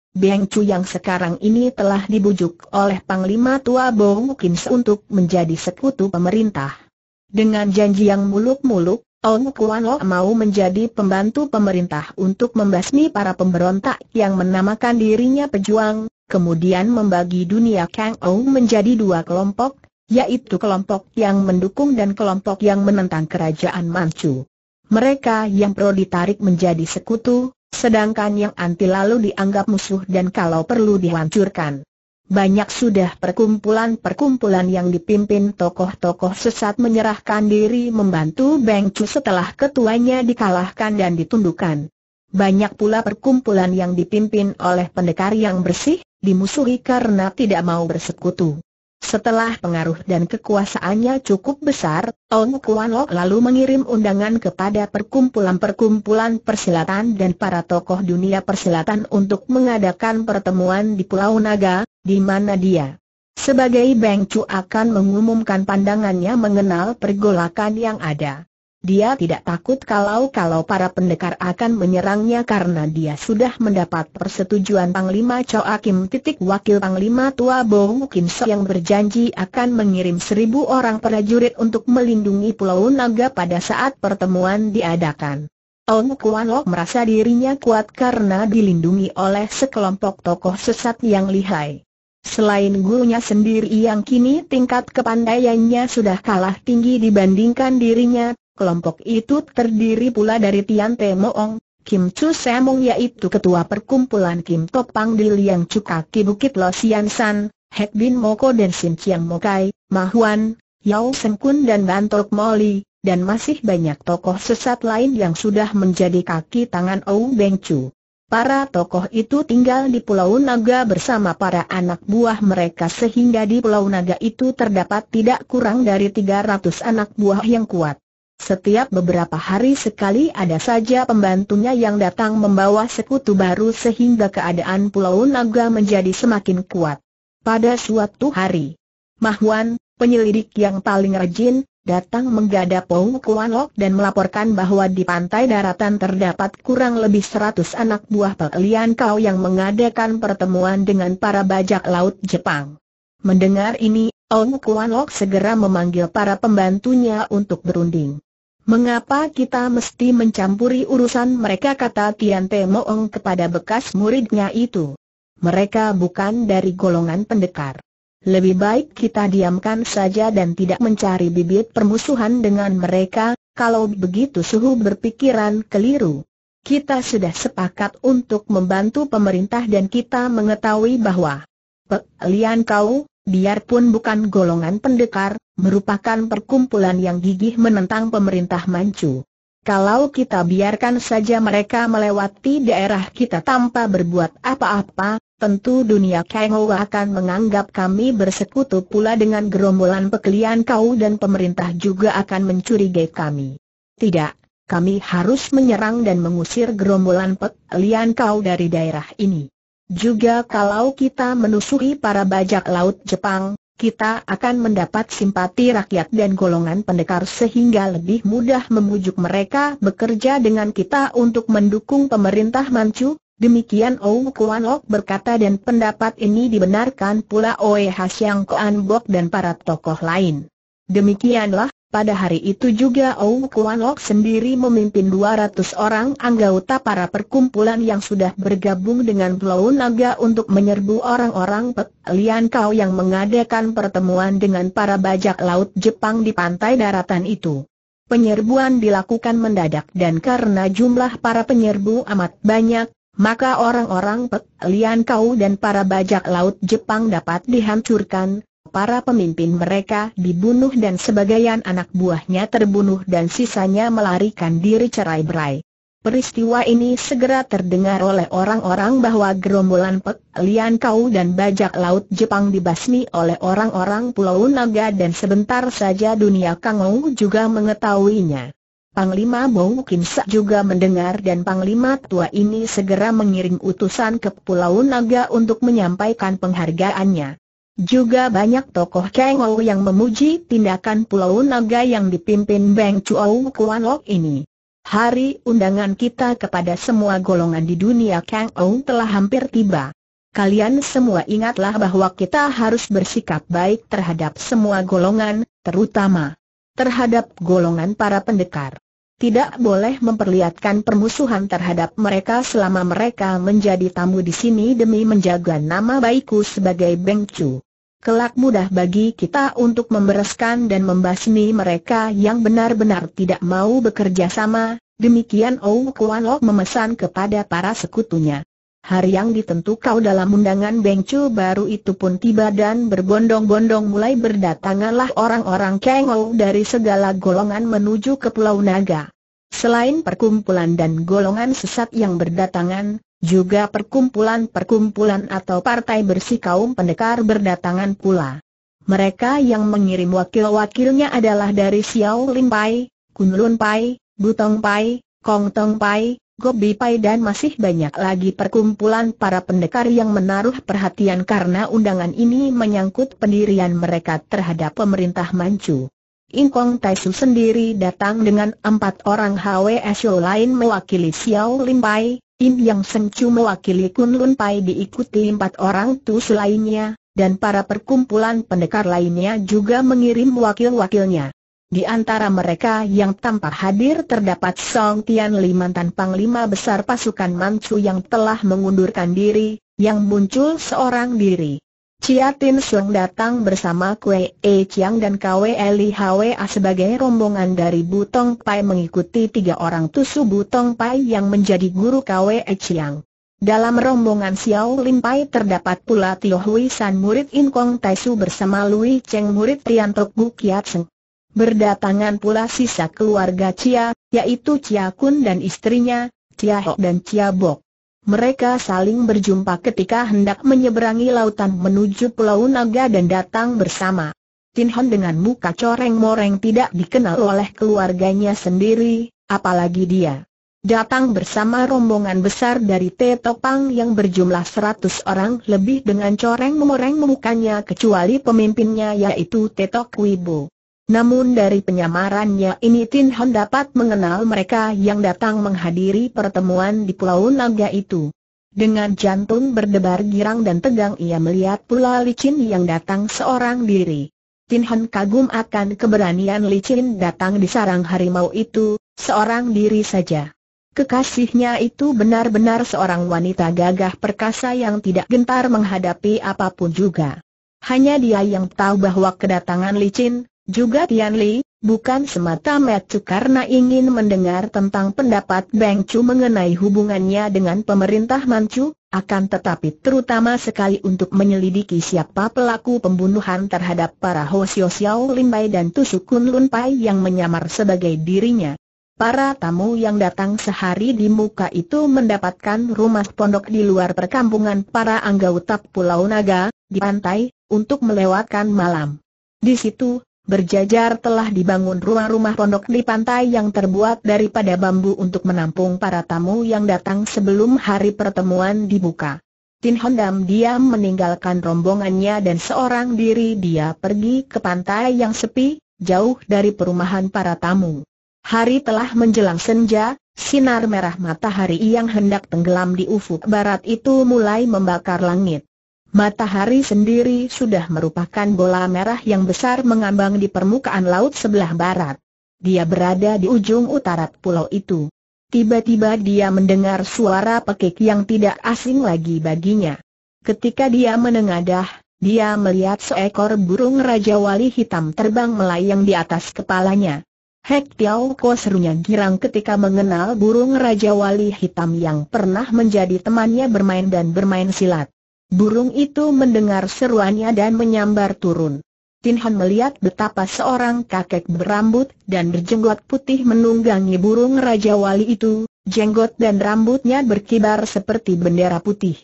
Chu yang sekarang ini telah dibujuk oleh Panglima Tua Bong Kins untuk menjadi sekutu pemerintah. Dengan janji yang muluk-muluk, Ong Kuan Lo mau menjadi pembantu pemerintah untuk membasmi para pemberontak yang menamakan dirinya pejuang, kemudian membagi dunia Kang Ong menjadi dua kelompok, yaitu kelompok yang mendukung dan kelompok yang menentang kerajaan Manchu. Mereka yang pro ditarik menjadi sekutu, sedangkan yang anti lalu dianggap musuh dan kalau perlu dihancurkan banyak sudah perkumpulan-perkumpulan yang dipimpin tokoh-tokoh sesat menyerahkan diri membantu Beng Chu setelah ketuanya dikalahkan dan ditundukkan. Banyak pula perkumpulan yang dipimpin oleh pendekar yang bersih, dimusuhi karena tidak mau bersekutu. Setelah pengaruh dan kekuasaannya cukup besar, Tong Kuan Lok lalu mengirim undangan kepada perkumpulan-perkumpulan persilatan dan para tokoh dunia persilatan untuk mengadakan pertemuan di Pulau Naga, di mana dia sebagai Beng Chu akan mengumumkan pandangannya mengenal pergolakan yang ada. Dia tidak takut kalau-kalau para pendekar akan menyerangnya karena dia sudah mendapat persetujuan Panglima Choa Kim titik wakil Panglima Tua Bong Kim So yang berjanji akan mengirim seribu orang prajurit untuk melindungi Pulau Naga pada saat pertemuan diadakan. Ong Kuan Lok merasa dirinya kuat karena dilindungi oleh sekelompok tokoh sesat yang lihai. Selain gurunya sendiri yang kini tingkat kepandaiannya sudah kalah tinggi dibandingkan dirinya, Kelompok itu terdiri pula dari Tian Te Moong, Kim Chu Semong yaitu ketua perkumpulan Kim Tok Pang di Liang Cukaki Bukit Lo Sian San, Hek Bin Moko dan Sin Chiang Mokai, Mahuan, Yao Kun dan Bantok Moli, dan masih banyak tokoh sesat lain yang sudah menjadi kaki tangan Ou Beng Chu. Para tokoh itu tinggal di Pulau Naga bersama para anak buah mereka sehingga di Pulau Naga itu terdapat tidak kurang dari 300 anak buah yang kuat. Setiap beberapa hari sekali ada saja pembantunya yang datang membawa sekutu baru sehingga keadaan Pulau Naga menjadi semakin kuat. Pada suatu hari, Mahwan, penyelidik yang paling rajin, datang menggadap Pong Kuan Lok dan melaporkan bahwa di pantai daratan terdapat kurang lebih seratus anak buah Pelian Kau yang mengadakan pertemuan dengan para bajak laut Jepang. Mendengar ini, Ong Kuan Lok segera memanggil para pembantunya untuk berunding. Mengapa kita mesti mencampuri urusan mereka kata Tian Te Moong kepada bekas muridnya itu? Mereka bukan dari golongan pendekar. Lebih baik kita diamkan saja dan tidak mencari bibit permusuhan dengan mereka, kalau begitu suhu berpikiran keliru. Kita sudah sepakat untuk membantu pemerintah dan kita mengetahui bahwa Pe Lian Kau, biarpun bukan golongan pendekar, merupakan perkumpulan yang gigih menentang pemerintah Manchu. Kalau kita biarkan saja mereka melewati daerah kita tanpa berbuat apa-apa, tentu dunia Kengo akan menganggap kami bersekutu pula dengan gerombolan pekelian kau dan pemerintah juga akan mencurigai kami. Tidak, kami harus menyerang dan mengusir gerombolan pekelian kau dari daerah ini. Juga kalau kita menusuki para bajak laut Jepang, kita akan mendapat simpati rakyat dan golongan pendekar sehingga lebih mudah memujuk mereka bekerja dengan kita untuk mendukung pemerintah Manchu. Demikian Ou Kuan Lok berkata dan pendapat ini dibenarkan pula oleh Hsiang Koan Bok dan para tokoh lain. Demikianlah, pada hari itu juga Ou Kuan Lok sendiri memimpin 200 orang anggota para perkumpulan yang sudah bergabung dengan Pulau Naga untuk menyerbu orang-orang Pek Lian Kau yang mengadakan pertemuan dengan para bajak laut Jepang di pantai daratan itu. Penyerbuan dilakukan mendadak dan karena jumlah para penyerbu amat banyak, maka orang-orang Pek Lian Kau dan para bajak laut Jepang dapat dihancurkan, para pemimpin mereka dibunuh dan sebagian anak buahnya terbunuh dan sisanya melarikan diri cerai-berai. Peristiwa ini segera terdengar oleh orang-orang bahwa gerombolan Pek Lian Kau dan bajak laut Jepang dibasmi oleh orang-orang Pulau Naga dan sebentar saja dunia Kangou juga mengetahuinya. Panglima Bou Kim Sa juga mendengar dan Panglima Tua ini segera mengirim utusan ke Pulau Naga untuk menyampaikan penghargaannya. Juga banyak tokoh Ou yang memuji tindakan Pulau Naga yang dipimpin Beng Chuo Kuan Lok ini. Hari undangan kita kepada semua golongan di dunia Ou telah hampir tiba. Kalian semua ingatlah bahwa kita harus bersikap baik terhadap semua golongan, terutama terhadap golongan para pendekar. Tidak boleh memperlihatkan permusuhan terhadap mereka selama mereka menjadi tamu di sini demi menjaga nama baikku sebagai Beng Chu kelak mudah bagi kita untuk membereskan dan membasmi mereka yang benar-benar tidak mau bekerja sama, demikian Ou Kuan Lok memesan kepada para sekutunya. Hari yang ditentukan dalam undangan Chu baru itu pun tiba dan berbondong-bondong mulai berdatanganlah orang-orang Ou dari segala golongan menuju ke Pulau Naga. Selain perkumpulan dan golongan sesat yang berdatangan, juga perkumpulan-perkumpulan atau partai bersih kaum pendekar berdatangan pula. Mereka yang mengirim wakil-wakilnya adalah dari Xiao Lim Pai, Kun Lun Pai, Butong Pai, Kong Tong Pai, Gobi Pai dan masih banyak lagi perkumpulan para pendekar yang menaruh perhatian karena undangan ini menyangkut pendirian mereka terhadap pemerintah Manchu. Ing Ingkong Taisu sendiri datang dengan empat orang HWSO lain mewakili Xiao Lim Pai, Im Yang Chu mewakili Kun Lun Pai diikuti empat orang tus lainnya, dan para perkumpulan pendekar lainnya juga mengirim wakil-wakilnya. Di antara mereka yang tampak hadir terdapat Song Tian Li mantan panglima besar pasukan Manchu yang telah mengundurkan diri, yang muncul seorang diri. Chia Tin Seng datang bersama Kue E Chiang dan Kwe Li Hwa sebagai rombongan dari Butong Pai mengikuti tiga orang tusu Butong Pai yang menjadi guru Kwe E Chiang. Dalam rombongan Xiao Lim Pai terdapat pula Tio Hui San murid In Kong Tai Su bersama Lui Cheng murid Tian Tok Gu Kiat Seng. Berdatangan pula sisa keluarga Chia, yaitu Chia Kun dan istrinya, Chia Ho dan Chia Bok. Mereka saling berjumpa ketika hendak menyeberangi lautan menuju Pulau Naga dan datang bersama. Tin Han dengan muka coreng-moreng tidak dikenal oleh keluarganya sendiri, apalagi dia. Datang bersama rombongan besar dari Tetopang yang berjumlah seratus orang lebih dengan coreng-moreng memukanya kecuali pemimpinnya yaitu Tetok Wibu. Namun dari penyamarannya ini Tin Han dapat mengenal mereka yang datang menghadiri pertemuan di Pulau Naga itu. Dengan jantung berdebar girang dan tegang ia melihat pula licin yang datang seorang diri. Tin Han kagum akan keberanian licin datang di sarang harimau itu, seorang diri saja. Kekasihnya itu benar-benar seorang wanita gagah perkasa yang tidak gentar menghadapi apapun juga. Hanya dia yang tahu bahwa kedatangan licin, juga Tian Li, bukan semata mata karena ingin mendengar tentang pendapat Beng Chu mengenai hubungannya dengan pemerintah Manchu, akan tetapi terutama sekali untuk menyelidiki siapa pelaku pembunuhan terhadap para Ho Xiao Limbai dan Tusukun Lunpai yang menyamar sebagai dirinya. Para tamu yang datang sehari di muka itu mendapatkan rumah pondok di luar perkampungan para anggota Pulau Naga, di pantai, untuk melewatkan malam. Di situ, Berjajar telah dibangun rumah-rumah pondok di pantai yang terbuat daripada bambu untuk menampung para tamu yang datang sebelum hari pertemuan dibuka. Tin Hondam diam meninggalkan rombongannya dan seorang diri dia pergi ke pantai yang sepi, jauh dari perumahan para tamu. Hari telah menjelang senja, sinar merah matahari yang hendak tenggelam di ufuk barat itu mulai membakar langit. Matahari sendiri sudah merupakan bola merah yang besar mengambang di permukaan laut sebelah barat. Dia berada di ujung utara pulau itu. Tiba-tiba dia mendengar suara pekik yang tidak asing lagi baginya. Ketika dia menengadah, dia melihat seekor burung Raja Wali hitam terbang melayang di atas kepalanya. Hek Tiao Ko serunya girang ketika mengenal burung Raja Wali hitam yang pernah menjadi temannya bermain dan bermain silat. Burung itu mendengar seruannya dan menyambar turun. Tin Han melihat betapa seorang kakek berambut dan berjenggot putih menunggangi burung Raja Wali itu, jenggot dan rambutnya berkibar seperti bendera putih.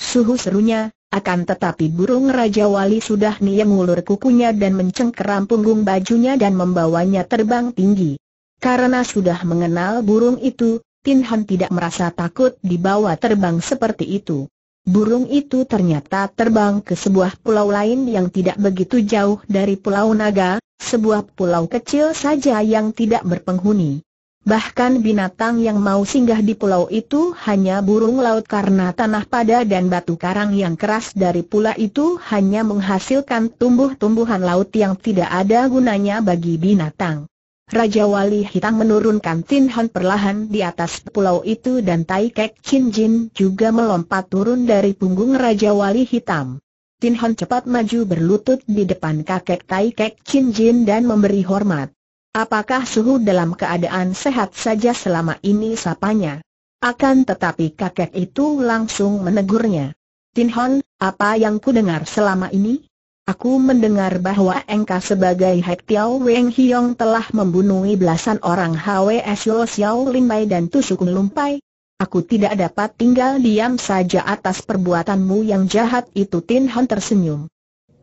Suhu serunya, akan tetapi burung Raja Wali sudah nia ulur kukunya dan mencengkeram punggung bajunya dan membawanya terbang tinggi. Karena sudah mengenal burung itu, Tin Han tidak merasa takut dibawa terbang seperti itu burung itu ternyata terbang ke sebuah pulau lain yang tidak begitu jauh dari Pulau Naga, sebuah pulau kecil saja yang tidak berpenghuni. Bahkan binatang yang mau singgah di pulau itu hanya burung laut karena tanah pada dan batu karang yang keras dari pulau itu hanya menghasilkan tumbuh-tumbuhan laut yang tidak ada gunanya bagi binatang. Raja Wali Hitam menurunkan Tin Han perlahan di atas pulau itu dan Tai Kek Chin Jin juga melompat turun dari punggung Raja Wali Hitam. Tin Han cepat maju berlutut di depan kakek Tai Kek Chin Jin dan memberi hormat. Apakah suhu dalam keadaan sehat saja selama ini sapanya? Akan tetapi kakek itu langsung menegurnya. Tin Han, apa yang ku dengar selama ini? Aku mendengar bahwa engkau sebagai Hek Tiao Weng Hiong telah membunuh belasan orang HWS Yo Xiao Limbai dan Tusuk Lumpai. Aku tidak dapat tinggal diam saja atas perbuatanmu yang jahat itu Tin Han tersenyum.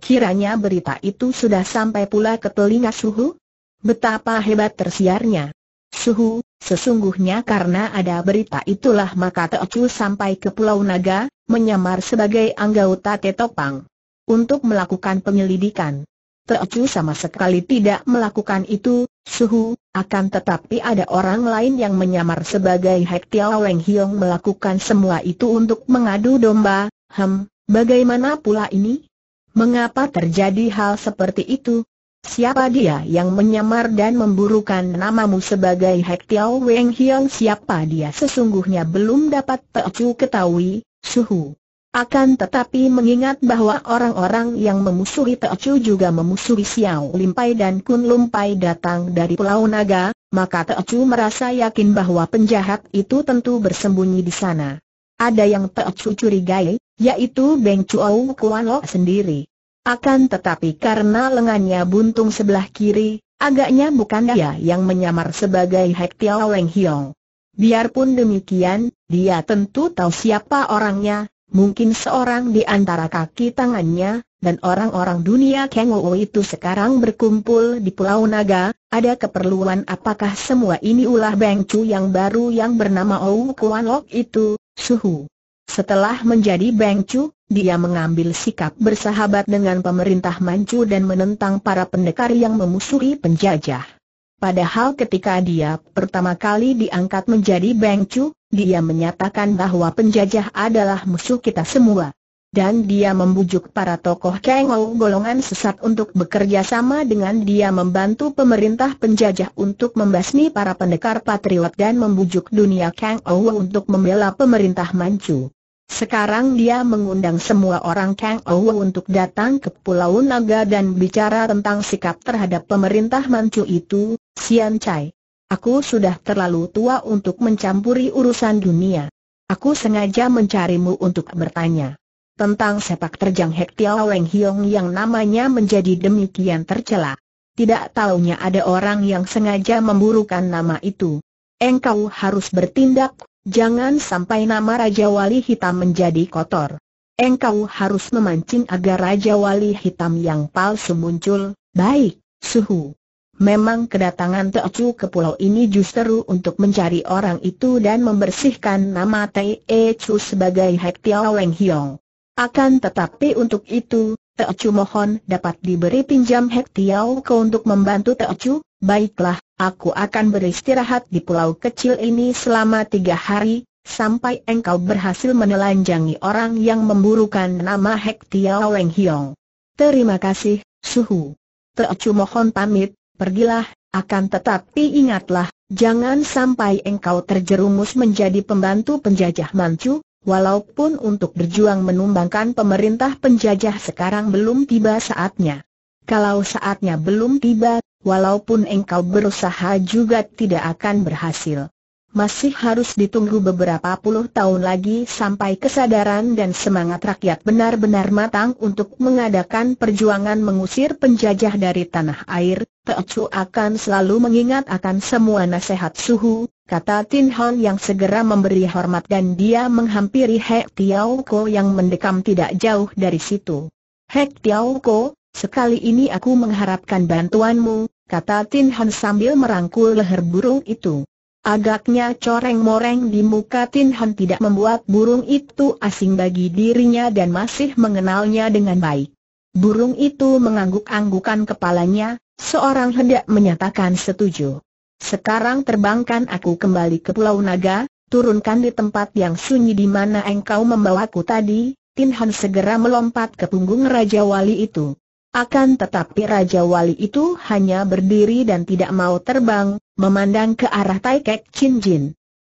Kiranya berita itu sudah sampai pula ke telinga Suhu? Betapa hebat tersiarnya. Suhu, sesungguhnya karena ada berita itulah maka Teocu sampai ke Pulau Naga, menyamar sebagai anggota Tetopang untuk melakukan penyelidikan. Teocu sama sekali tidak melakukan itu, Suhu, akan tetapi ada orang lain yang menyamar sebagai Hek Tiao Leng Hiong melakukan semua itu untuk mengadu domba, hem, bagaimana pula ini? Mengapa terjadi hal seperti itu? Siapa dia yang menyamar dan memburukan namamu sebagai Hek Tiao Leng Hiong? Siapa dia sesungguhnya belum dapat Teocu ketahui, Suhu. Akan tetapi mengingat bahwa orang-orang yang memusuhi Teocu juga memusuhi Xiao Limpai dan Kun Lumpai datang dari Pulau Naga, maka Teocu merasa yakin bahwa penjahat itu tentu bersembunyi di sana. Ada yang Teocu curigai, yaitu Beng Chuo Kuan Lok sendiri. Akan tetapi karena lengannya buntung sebelah kiri, agaknya bukan dia yang menyamar sebagai Hek Tiao Leng Hiong. Biarpun demikian, dia tentu tahu siapa orangnya, mungkin seorang di antara kaki tangannya, dan orang-orang dunia Kengou itu sekarang berkumpul di Pulau Naga, ada keperluan apakah semua ini ulah Bengcu yang baru yang bernama Ou Kuan Lok itu, suhu. Setelah menjadi Bengcu, dia mengambil sikap bersahabat dengan pemerintah Manchu dan menentang para pendekar yang memusuhi penjajah. Padahal ketika dia pertama kali diangkat menjadi Bengcu, dia menyatakan bahwa penjajah adalah musuh kita semua. Dan dia membujuk para tokoh Kengou golongan sesat untuk bekerja sama dengan dia membantu pemerintah penjajah untuk membasmi para pendekar patriot dan membujuk dunia Kengou untuk membela pemerintah Manchu. Sekarang dia mengundang semua orang Kang Ouw untuk datang ke Pulau Naga dan bicara tentang sikap terhadap pemerintah Manchu itu, Sian Chai. Aku sudah terlalu tua untuk mencampuri urusan dunia. Aku sengaja mencarimu untuk bertanya tentang sepak terjang Hek Tiao Weng Hiong yang namanya menjadi demikian tercela. Tidak taunya ada orang yang sengaja memburukan nama itu. Engkau harus bertindak Jangan sampai nama Raja Wali Hitam menjadi kotor. Engkau harus memancing agar Raja Wali Hitam yang palsu muncul. Baik, suhu. Memang kedatangan Teocu ke pulau ini justru untuk mencari orang itu dan membersihkan nama Tei Chu sebagai Hek Tiao Leng Hiong. Akan tetapi untuk itu, Teocu mohon dapat diberi pinjam Hek Tiao ke untuk membantu Teocu, baiklah, aku akan beristirahat di pulau kecil ini selama tiga hari, sampai engkau berhasil menelanjangi orang yang memburukan nama Hek Tiao Leng Hiong. Terima kasih, Suhu. Teocu mohon pamit, pergilah, akan tetapi ingatlah, jangan sampai engkau terjerumus menjadi pembantu penjajah Manchu, walaupun untuk berjuang menumbangkan pemerintah penjajah sekarang belum tiba saatnya. Kalau saatnya belum tiba, walaupun engkau berusaha juga tidak akan berhasil. Masih harus ditunggu beberapa puluh tahun lagi sampai kesadaran dan semangat rakyat benar-benar matang untuk mengadakan perjuangan mengusir penjajah dari tanah air, Teocu akan selalu mengingat akan semua nasihat suhu, kata Tin Hon yang segera memberi hormat dan dia menghampiri Hek Tiao Ko yang mendekam tidak jauh dari situ. Hek Tiao Ko, Sekali ini aku mengharapkan bantuanmu, kata Tin Han sambil merangkul leher burung itu. Agaknya coreng-moreng di muka Tin Han tidak membuat burung itu asing bagi dirinya dan masih mengenalnya dengan baik. Burung itu mengangguk-anggukan kepalanya, seorang hendak menyatakan setuju. Sekarang terbangkan aku kembali ke Pulau Naga, turunkan di tempat yang sunyi di mana engkau membawaku tadi, Tin Han segera melompat ke punggung Raja Wali itu. Akan tetapi Raja Wali itu hanya berdiri dan tidak mau terbang, memandang ke arah Tai Kek Chin Jin.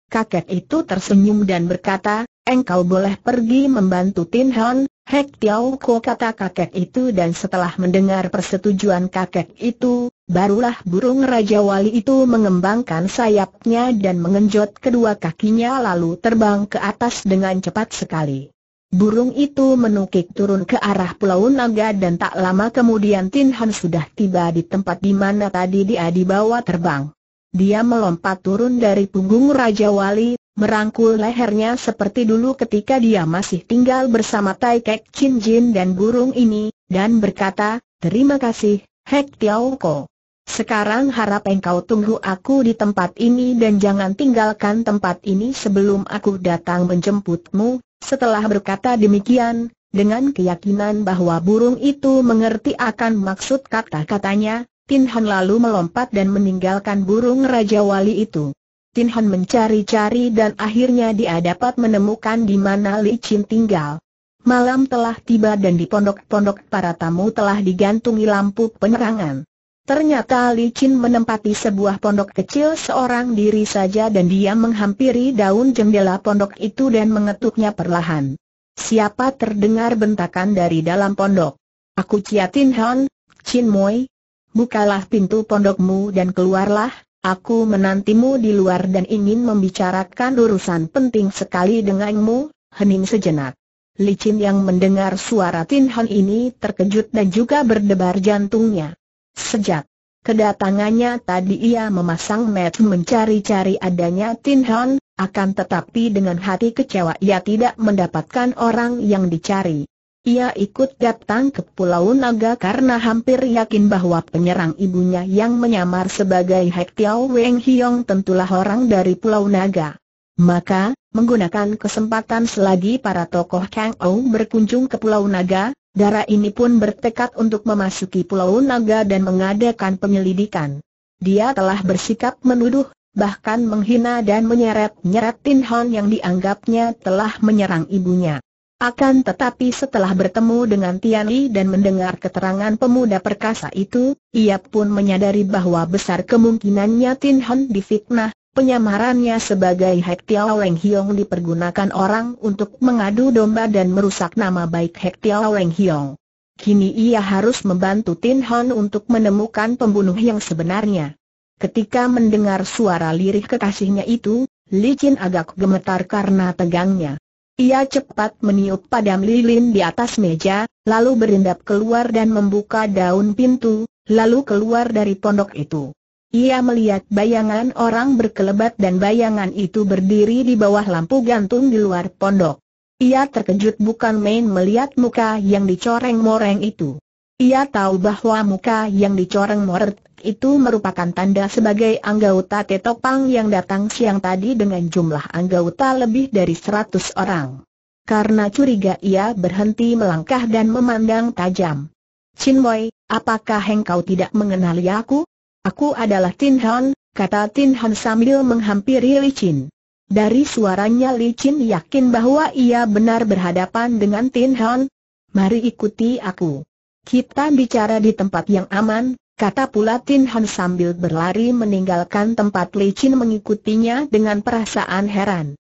Kakek itu tersenyum dan berkata, engkau boleh pergi membantu Tin Hon, Hek Tiao Ko kata kakek itu dan setelah mendengar persetujuan kakek itu, barulah burung Raja Wali itu mengembangkan sayapnya dan mengenjot kedua kakinya lalu terbang ke atas dengan cepat sekali. Burung itu menukik turun ke arah Pulau Naga dan tak lama kemudian Tin Han sudah tiba di tempat di mana tadi dia dibawa terbang. Dia melompat turun dari punggung Raja Wali, merangkul lehernya seperti dulu ketika dia masih tinggal bersama Tai Kek Chin Jin dan burung ini, dan berkata, Terima kasih, Hek Tiao Ko. Sekarang harap engkau tunggu aku di tempat ini dan jangan tinggalkan tempat ini sebelum aku datang menjemputmu, setelah berkata demikian, dengan keyakinan bahwa burung itu mengerti akan maksud kata-katanya, Tin Han lalu melompat dan meninggalkan burung Raja Wali itu. Tin Han mencari-cari dan akhirnya dia dapat menemukan di mana Li Chin tinggal. Malam telah tiba dan di pondok-pondok para tamu telah digantungi lampu penerangan. Ternyata Li Qin menempati sebuah pondok kecil seorang diri saja dan dia menghampiri daun jendela pondok itu dan mengetuknya perlahan. Siapa terdengar bentakan dari dalam pondok? Aku Ciatin Han, Chin Moi. Bukalah pintu pondokmu dan keluarlah, aku menantimu di luar dan ingin membicarakan urusan penting sekali denganmu, hening sejenak. Li Qin yang mendengar suara Tin Han ini terkejut dan juga berdebar jantungnya. Sejak kedatangannya tadi ia memasang mata mencari-cari adanya Tin Hon, akan tetapi dengan hati kecewa ia tidak mendapatkan orang yang dicari. Ia ikut datang ke Pulau Naga karena hampir yakin bahwa penyerang ibunya yang menyamar sebagai Hek Tiao Weng Hiong tentulah orang dari Pulau Naga. Maka, menggunakan kesempatan selagi para tokoh Kang Ou berkunjung ke Pulau Naga, Dara ini pun bertekad untuk memasuki Pulau Naga dan mengadakan penyelidikan. Dia telah bersikap menuduh, bahkan menghina dan menyeret-nyeret Tin Hon yang dianggapnya telah menyerang ibunya. Akan tetapi setelah bertemu dengan Tian Li dan mendengar keterangan pemuda perkasa itu, ia pun menyadari bahwa besar kemungkinannya Tin Hon difitnah, Penyamarannya sebagai Hek Tiao Leng Hiong dipergunakan orang untuk mengadu domba dan merusak nama baik Hek Tiao Leng Hiong. Kini ia harus membantu Tin Hon untuk menemukan pembunuh yang sebenarnya. Ketika mendengar suara lirih kekasihnya itu, Li Jin agak gemetar karena tegangnya. Ia cepat meniup padam lilin di atas meja, lalu berendap keluar dan membuka daun pintu, lalu keluar dari pondok itu. Ia melihat bayangan orang berkelebat dan bayangan itu berdiri di bawah lampu gantung di luar pondok. Ia terkejut bukan main melihat muka yang dicoreng-moreng itu. Ia tahu bahwa muka yang dicoreng-moreng itu merupakan tanda sebagai anggota Tetopang yang datang siang tadi dengan jumlah anggota lebih dari seratus orang. Karena curiga ia berhenti melangkah dan memandang tajam. Chin Boy, apakah engkau tidak mengenali aku? Aku adalah Tin Han, kata Tin Han sambil menghampiri Li Chin. Dari suaranya Li Chin yakin bahwa ia benar berhadapan dengan Tin Han. Mari ikuti aku. Kita bicara di tempat yang aman, kata pula Tin Han sambil berlari meninggalkan tempat Li Chin mengikutinya dengan perasaan heran.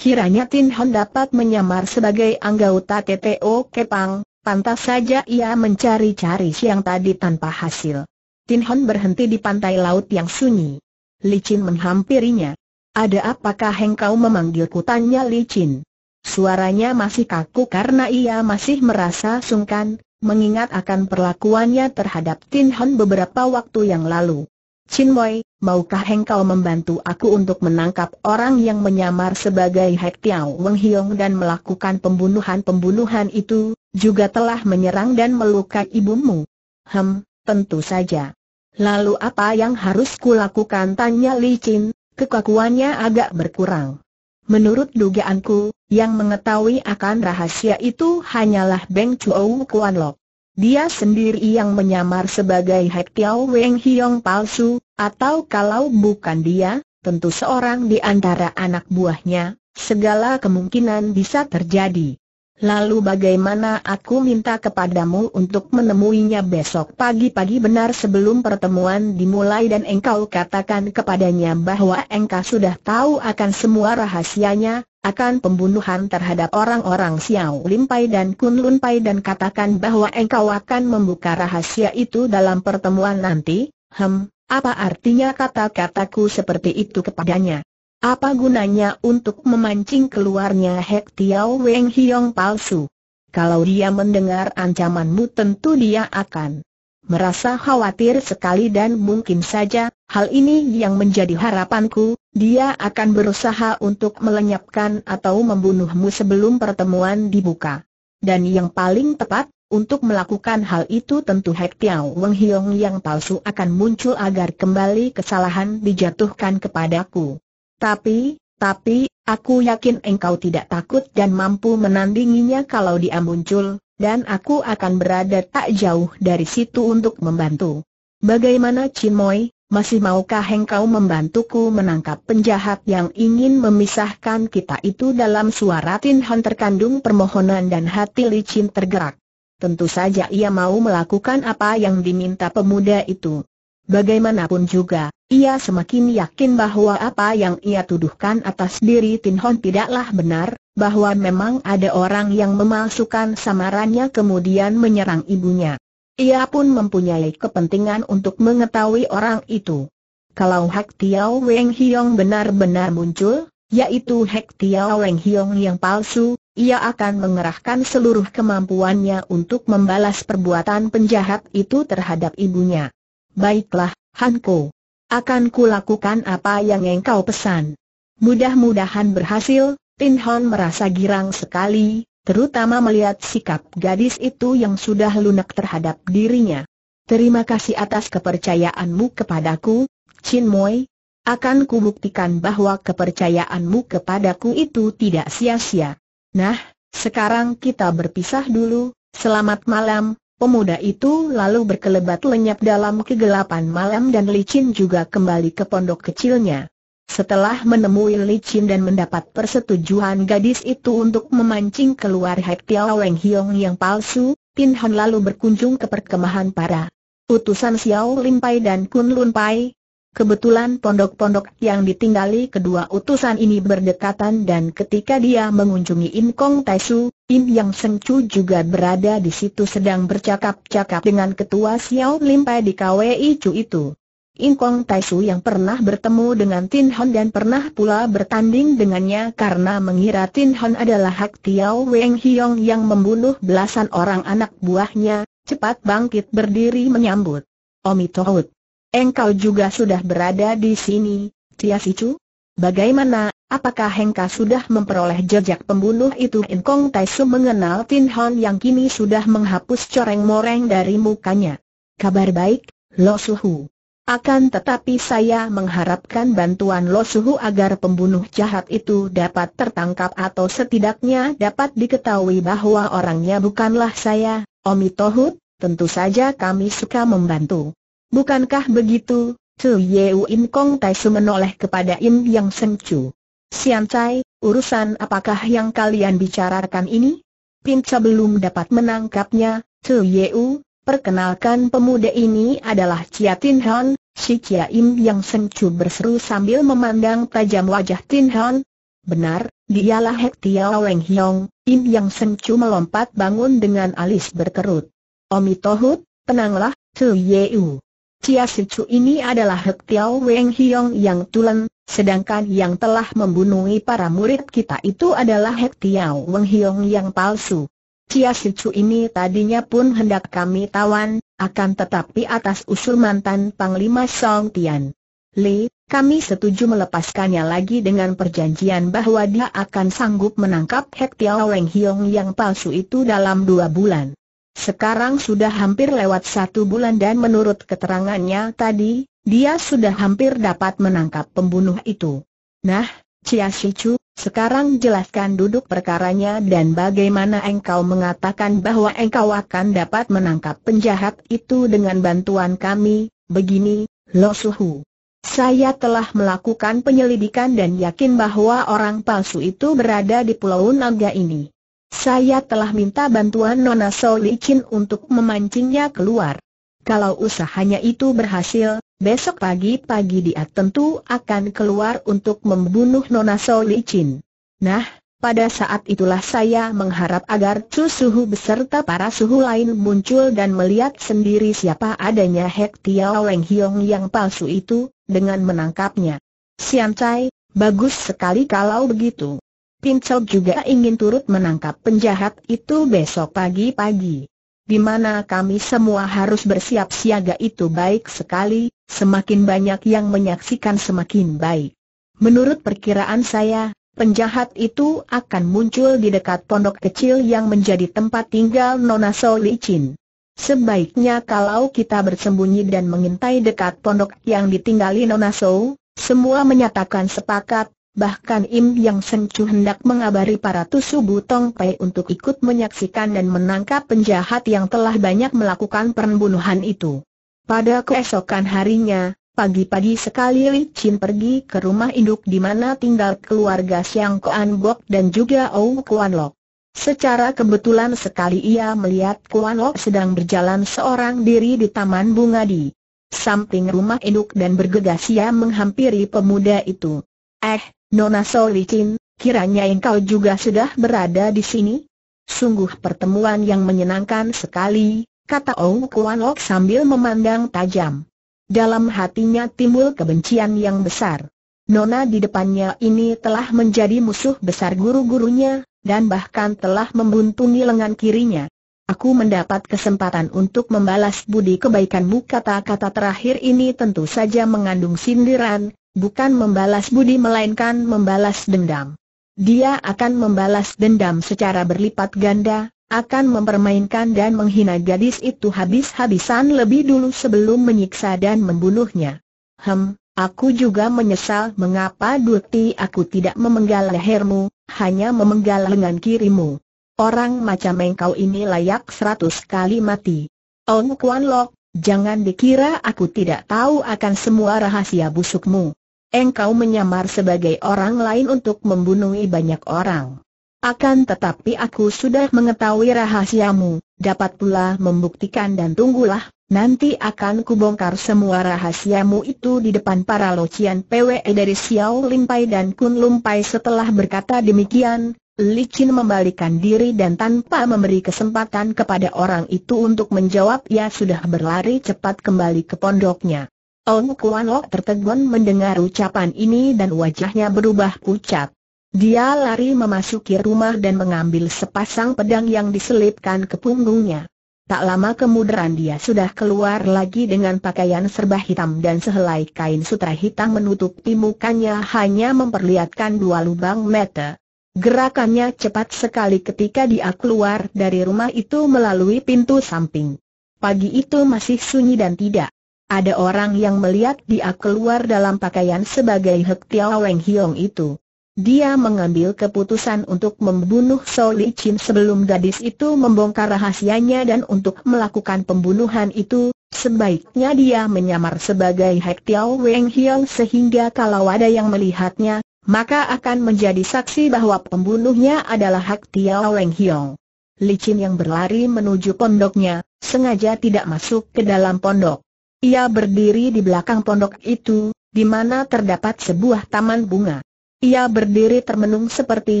Kiranya Tin Han dapat menyamar sebagai anggota TTO Kepang, pantas saja ia mencari-cari siang tadi tanpa hasil. Tin Hon berhenti di pantai laut yang sunyi. Licin menghampirinya. Ada apakah engkau memanggilku tanya Licin? Suaranya masih kaku karena ia masih merasa sungkan, mengingat akan perlakuannya terhadap Tin Hon beberapa waktu yang lalu. Chin Wei, maukah engkau membantu aku untuk menangkap orang yang menyamar sebagai Hek Tiao Weng Hiong dan melakukan pembunuhan-pembunuhan itu, juga telah menyerang dan melukai ibumu? Hem, Tentu saja. Lalu apa yang harus kulakukan tanya Li Chin, kekakuannya agak berkurang. Menurut dugaanku, yang mengetahui akan rahasia itu hanyalah Beng Chuo Kuan Lok. Dia sendiri yang menyamar sebagai Hek Tiao Weng Hiong palsu, atau kalau bukan dia, tentu seorang di antara anak buahnya, segala kemungkinan bisa terjadi. Lalu bagaimana aku minta kepadamu untuk menemuinya besok pagi-pagi benar sebelum pertemuan dimulai dan engkau katakan kepadanya bahwa engkau sudah tahu akan semua rahasianya, akan pembunuhan terhadap orang-orang Xiao Limpai dan Kun Lunpai dan katakan bahwa engkau akan membuka rahasia itu dalam pertemuan nanti, hem, apa artinya kata-kataku seperti itu kepadanya? Apa gunanya untuk memancing keluarnya Hek Tiao Weng Hiong palsu? Kalau dia mendengar ancamanmu tentu dia akan merasa khawatir sekali dan mungkin saja, hal ini yang menjadi harapanku, dia akan berusaha untuk melenyapkan atau membunuhmu sebelum pertemuan dibuka. Dan yang paling tepat, untuk melakukan hal itu tentu Hek Tiao Weng Hiong yang palsu akan muncul agar kembali kesalahan dijatuhkan kepadaku. Tapi, tapi, aku yakin engkau tidak takut dan mampu menandinginya kalau dia muncul, dan aku akan berada tak jauh dari situ untuk membantu. Bagaimana Cimoy, masih maukah engkau membantuku menangkap penjahat yang ingin memisahkan kita itu dalam suara Tin Han terkandung permohonan dan hati licin tergerak. Tentu saja ia mau melakukan apa yang diminta pemuda itu. Bagaimanapun juga, ia semakin yakin bahwa apa yang ia tuduhkan atas diri Tin Hon tidaklah benar, bahwa memang ada orang yang memalsukan samarannya kemudian menyerang ibunya. Ia pun mempunyai kepentingan untuk mengetahui orang itu. Kalau Hak Tiao Weng Hiong benar-benar muncul, yaitu Hak Tiao Weng Hiong yang palsu, ia akan mengerahkan seluruh kemampuannya untuk membalas perbuatan penjahat itu terhadap ibunya. Baiklah, Hanko. Akan kulakukan apa yang engkau pesan. Mudah-mudahan berhasil, Tin Hon merasa girang sekali, terutama melihat sikap gadis itu yang sudah lunak terhadap dirinya. Terima kasih atas kepercayaanmu kepadaku, Chin Moi. Akan kubuktikan bahwa kepercayaanmu kepadaku itu tidak sia-sia. Nah, sekarang kita berpisah dulu, selamat malam, Pemuda itu lalu berkelebat lenyap dalam kegelapan malam dan licin juga kembali ke pondok kecilnya. Setelah menemui licin dan mendapat persetujuan gadis itu untuk memancing keluar Hek Tiao Weng Hiong yang palsu, Tin Han lalu berkunjung ke perkemahan para utusan Xiao Lim Pai dan Kun Lun Pai. Kebetulan pondok-pondok yang ditinggali kedua utusan ini berdekatan dan ketika dia mengunjungi Inkong Taisu, Im Yang Chu juga berada di situ sedang bercakap-cakap dengan ketua Xiao Lim Pai di KWI Chu itu. In Kong Tai Su yang pernah bertemu dengan Tin Hon dan pernah pula bertanding dengannya karena mengira Tin Hon adalah Hak Tiao Weng Hiong yang membunuh belasan orang anak buahnya, cepat bangkit berdiri menyambut. Omi Tohut, engkau juga sudah berada di sini, Tia Si Chu? Bagaimana, Apakah Hengka sudah memperoleh jejak pembunuh itu? Inkong Taisu mengenal Tin Hon yang kini sudah menghapus coreng-moreng dari mukanya. Kabar baik, Lo Suhu. Akan tetapi saya mengharapkan bantuan Lo Suhu agar pembunuh jahat itu dapat tertangkap atau setidaknya dapat diketahui bahwa orangnya bukanlah saya, Omi Tohut, tentu saja kami suka membantu. Bukankah begitu, Tu Yeu In Kong Taisu menoleh kepada Im Yang Seng Chu. Sian Cai, urusan apakah yang kalian bicarakan ini? Pinca belum dapat menangkapnya, Tu Yeu, perkenalkan pemuda ini adalah Chia Tin Han, si Chia Im yang sencu berseru sambil memandang tajam wajah Tin Hon. Benar, dialah Hek Tiao Leng Hiong, Im yang sencu melompat bangun dengan alis berkerut. Omi Tohut, tenanglah, Tu Yeu. Chia Sicu ini adalah Hek Tiao Weng Hiong yang tulen, sedangkan yang telah membunuh para murid kita itu adalah Hek Tiao Weng Hiong yang palsu. Chia Sicu ini tadinya pun hendak kami tawan, akan tetapi atas usul mantan Panglima Song Tian. Li, kami setuju melepaskannya lagi dengan perjanjian bahwa dia akan sanggup menangkap Hek Tiao Weng Hiong yang palsu itu dalam dua bulan. Sekarang sudah hampir lewat satu bulan dan menurut keterangannya tadi, dia sudah hampir dapat menangkap pembunuh itu. Nah, Chia Shichu, sekarang jelaskan duduk perkaranya dan bagaimana engkau mengatakan bahwa engkau akan dapat menangkap penjahat itu dengan bantuan kami, begini, Lo Suhu. Saya telah melakukan penyelidikan dan yakin bahwa orang palsu itu berada di Pulau Naga ini. Saya telah minta bantuan Nona So Chin untuk memancingnya keluar. Kalau usahanya itu berhasil, besok pagi-pagi dia tentu akan keluar untuk membunuh Nona So Chin. Nah, pada saat itulah saya mengharap agar Chu Suhu beserta para suhu lain muncul dan melihat sendiri siapa adanya Hek Tiao Leng Hiong yang palsu itu, dengan menangkapnya. Siam Chai, bagus sekali kalau begitu. Pincel juga ingin turut menangkap penjahat itu besok pagi-pagi. Di mana kami semua harus bersiap siaga itu baik sekali, semakin banyak yang menyaksikan semakin baik. Menurut perkiraan saya, penjahat itu akan muncul di dekat pondok kecil yang menjadi tempat tinggal Nona Solicin. Sebaiknya kalau kita bersembunyi dan mengintai dekat pondok yang ditinggali Nona Sol, semua menyatakan sepakat, bahkan Im Yang sengcu hendak mengabari para tusu Butong Pei untuk ikut menyaksikan dan menangkap penjahat yang telah banyak melakukan pembunuhan itu. Pada keesokan harinya, pagi-pagi sekali Li Chin pergi ke rumah induk di mana tinggal keluarga Siang Kuan Bok dan juga Ou Kuan Lok. Secara kebetulan sekali ia melihat Kuan Lok sedang berjalan seorang diri di taman bunga di samping rumah induk dan bergegas ia menghampiri pemuda itu. Eh, Nona Solikin, kiranya engkau juga sudah berada di sini? Sungguh pertemuan yang menyenangkan sekali, kata Ong Kuan Lok sambil memandang tajam. Dalam hatinya timbul kebencian yang besar. Nona di depannya ini telah menjadi musuh besar guru-gurunya, dan bahkan telah membuntungi lengan kirinya. Aku mendapat kesempatan untuk membalas budi kebaikanmu kata-kata terakhir ini tentu saja mengandung sindiran, bukan membalas budi melainkan membalas dendam. Dia akan membalas dendam secara berlipat ganda, akan mempermainkan dan menghina gadis itu habis-habisan lebih dulu sebelum menyiksa dan membunuhnya. Hem, aku juga menyesal mengapa Duti aku tidak memenggal lehermu, hanya memenggal lengan kirimu. Orang macam engkau ini layak seratus kali mati. Ong Kuan Lok, jangan dikira aku tidak tahu akan semua rahasia busukmu engkau menyamar sebagai orang lain untuk membunuh banyak orang. Akan tetapi aku sudah mengetahui rahasiamu, dapat pula membuktikan dan tunggulah, nanti akan kubongkar semua rahasiamu itu di depan para locian PWE dari Xiao Limpai dan Kun Lumpai setelah berkata demikian, Licin membalikan diri dan tanpa memberi kesempatan kepada orang itu untuk menjawab ia ya, sudah berlari cepat kembali ke pondoknya. Ong Kuan Lok tertegun mendengar ucapan ini dan wajahnya berubah pucat. Dia lari memasuki rumah dan mengambil sepasang pedang yang diselipkan ke punggungnya. Tak lama kemudian dia sudah keluar lagi dengan pakaian serba hitam dan sehelai kain sutra hitam menutupi mukanya hanya memperlihatkan dua lubang mata. Gerakannya cepat sekali ketika dia keluar dari rumah itu melalui pintu samping. Pagi itu masih sunyi dan tidak ada orang yang melihat dia keluar dalam pakaian sebagai Hek Tiao Weng Hiong itu. Dia mengambil keputusan untuk membunuh So Li Chin sebelum gadis itu membongkar rahasianya dan untuk melakukan pembunuhan itu, sebaiknya dia menyamar sebagai Hek Tiao Weng Hiong sehingga kalau ada yang melihatnya, maka akan menjadi saksi bahwa pembunuhnya adalah Hak Tiao Weng Hiong. Li Chin yang berlari menuju pondoknya, sengaja tidak masuk ke dalam pondok. Ia berdiri di belakang pondok itu, di mana terdapat sebuah taman bunga. Ia berdiri termenung seperti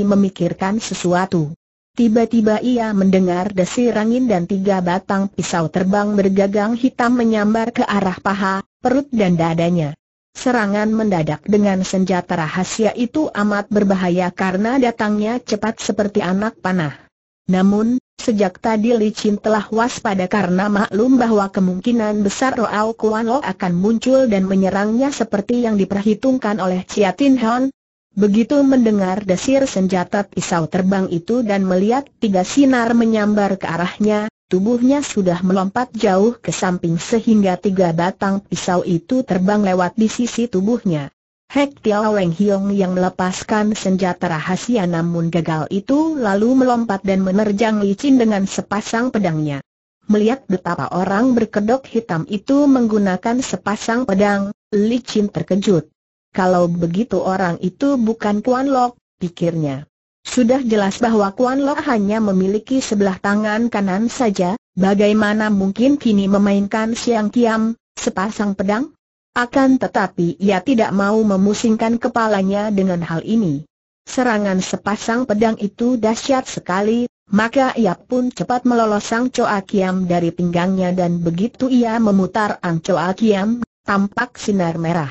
memikirkan sesuatu. Tiba-tiba ia mendengar desir angin dan tiga batang pisau terbang bergagang hitam menyambar ke arah paha, perut dan dadanya. Serangan mendadak dengan senjata rahasia itu amat berbahaya karena datangnya cepat seperti anak panah. Namun, Sejak tadi Li Licin telah waspada karena maklum bahwa kemungkinan besar Roao Kuan Lo akan muncul dan menyerangnya seperti yang diperhitungkan oleh Chia Tin Hon. Begitu mendengar desir senjata pisau terbang itu dan melihat tiga sinar menyambar ke arahnya, tubuhnya sudah melompat jauh ke samping sehingga tiga batang pisau itu terbang lewat di sisi tubuhnya. Hek Tiao Leng Hiong yang melepaskan senjata rahasia namun gagal itu lalu melompat dan menerjang licin dengan sepasang pedangnya. Melihat betapa orang berkedok hitam itu menggunakan sepasang pedang, licin terkejut. Kalau begitu orang itu bukan Kuan Lok, pikirnya. Sudah jelas bahwa Kuan Lok hanya memiliki sebelah tangan kanan saja, bagaimana mungkin kini memainkan siang kiam, sepasang pedang? Akan tetapi ia tidak mau memusingkan kepalanya dengan hal ini. Serangan sepasang pedang itu dahsyat sekali, maka ia pun cepat melolos Ang Choa Kiam dari pinggangnya dan begitu ia memutar Ang Choa Kiam, tampak sinar merah.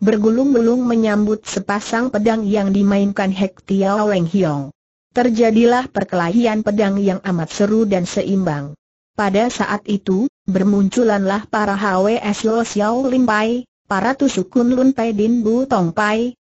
Bergulung-gulung menyambut sepasang pedang yang dimainkan Hek Tiao Weng Hiong. Terjadilah perkelahian pedang yang amat seru dan seimbang. Pada saat itu, bermunculanlah para HWS Lo Xiao Lim Pai, para tusukun Lun Pai Din Bu Tong Pai,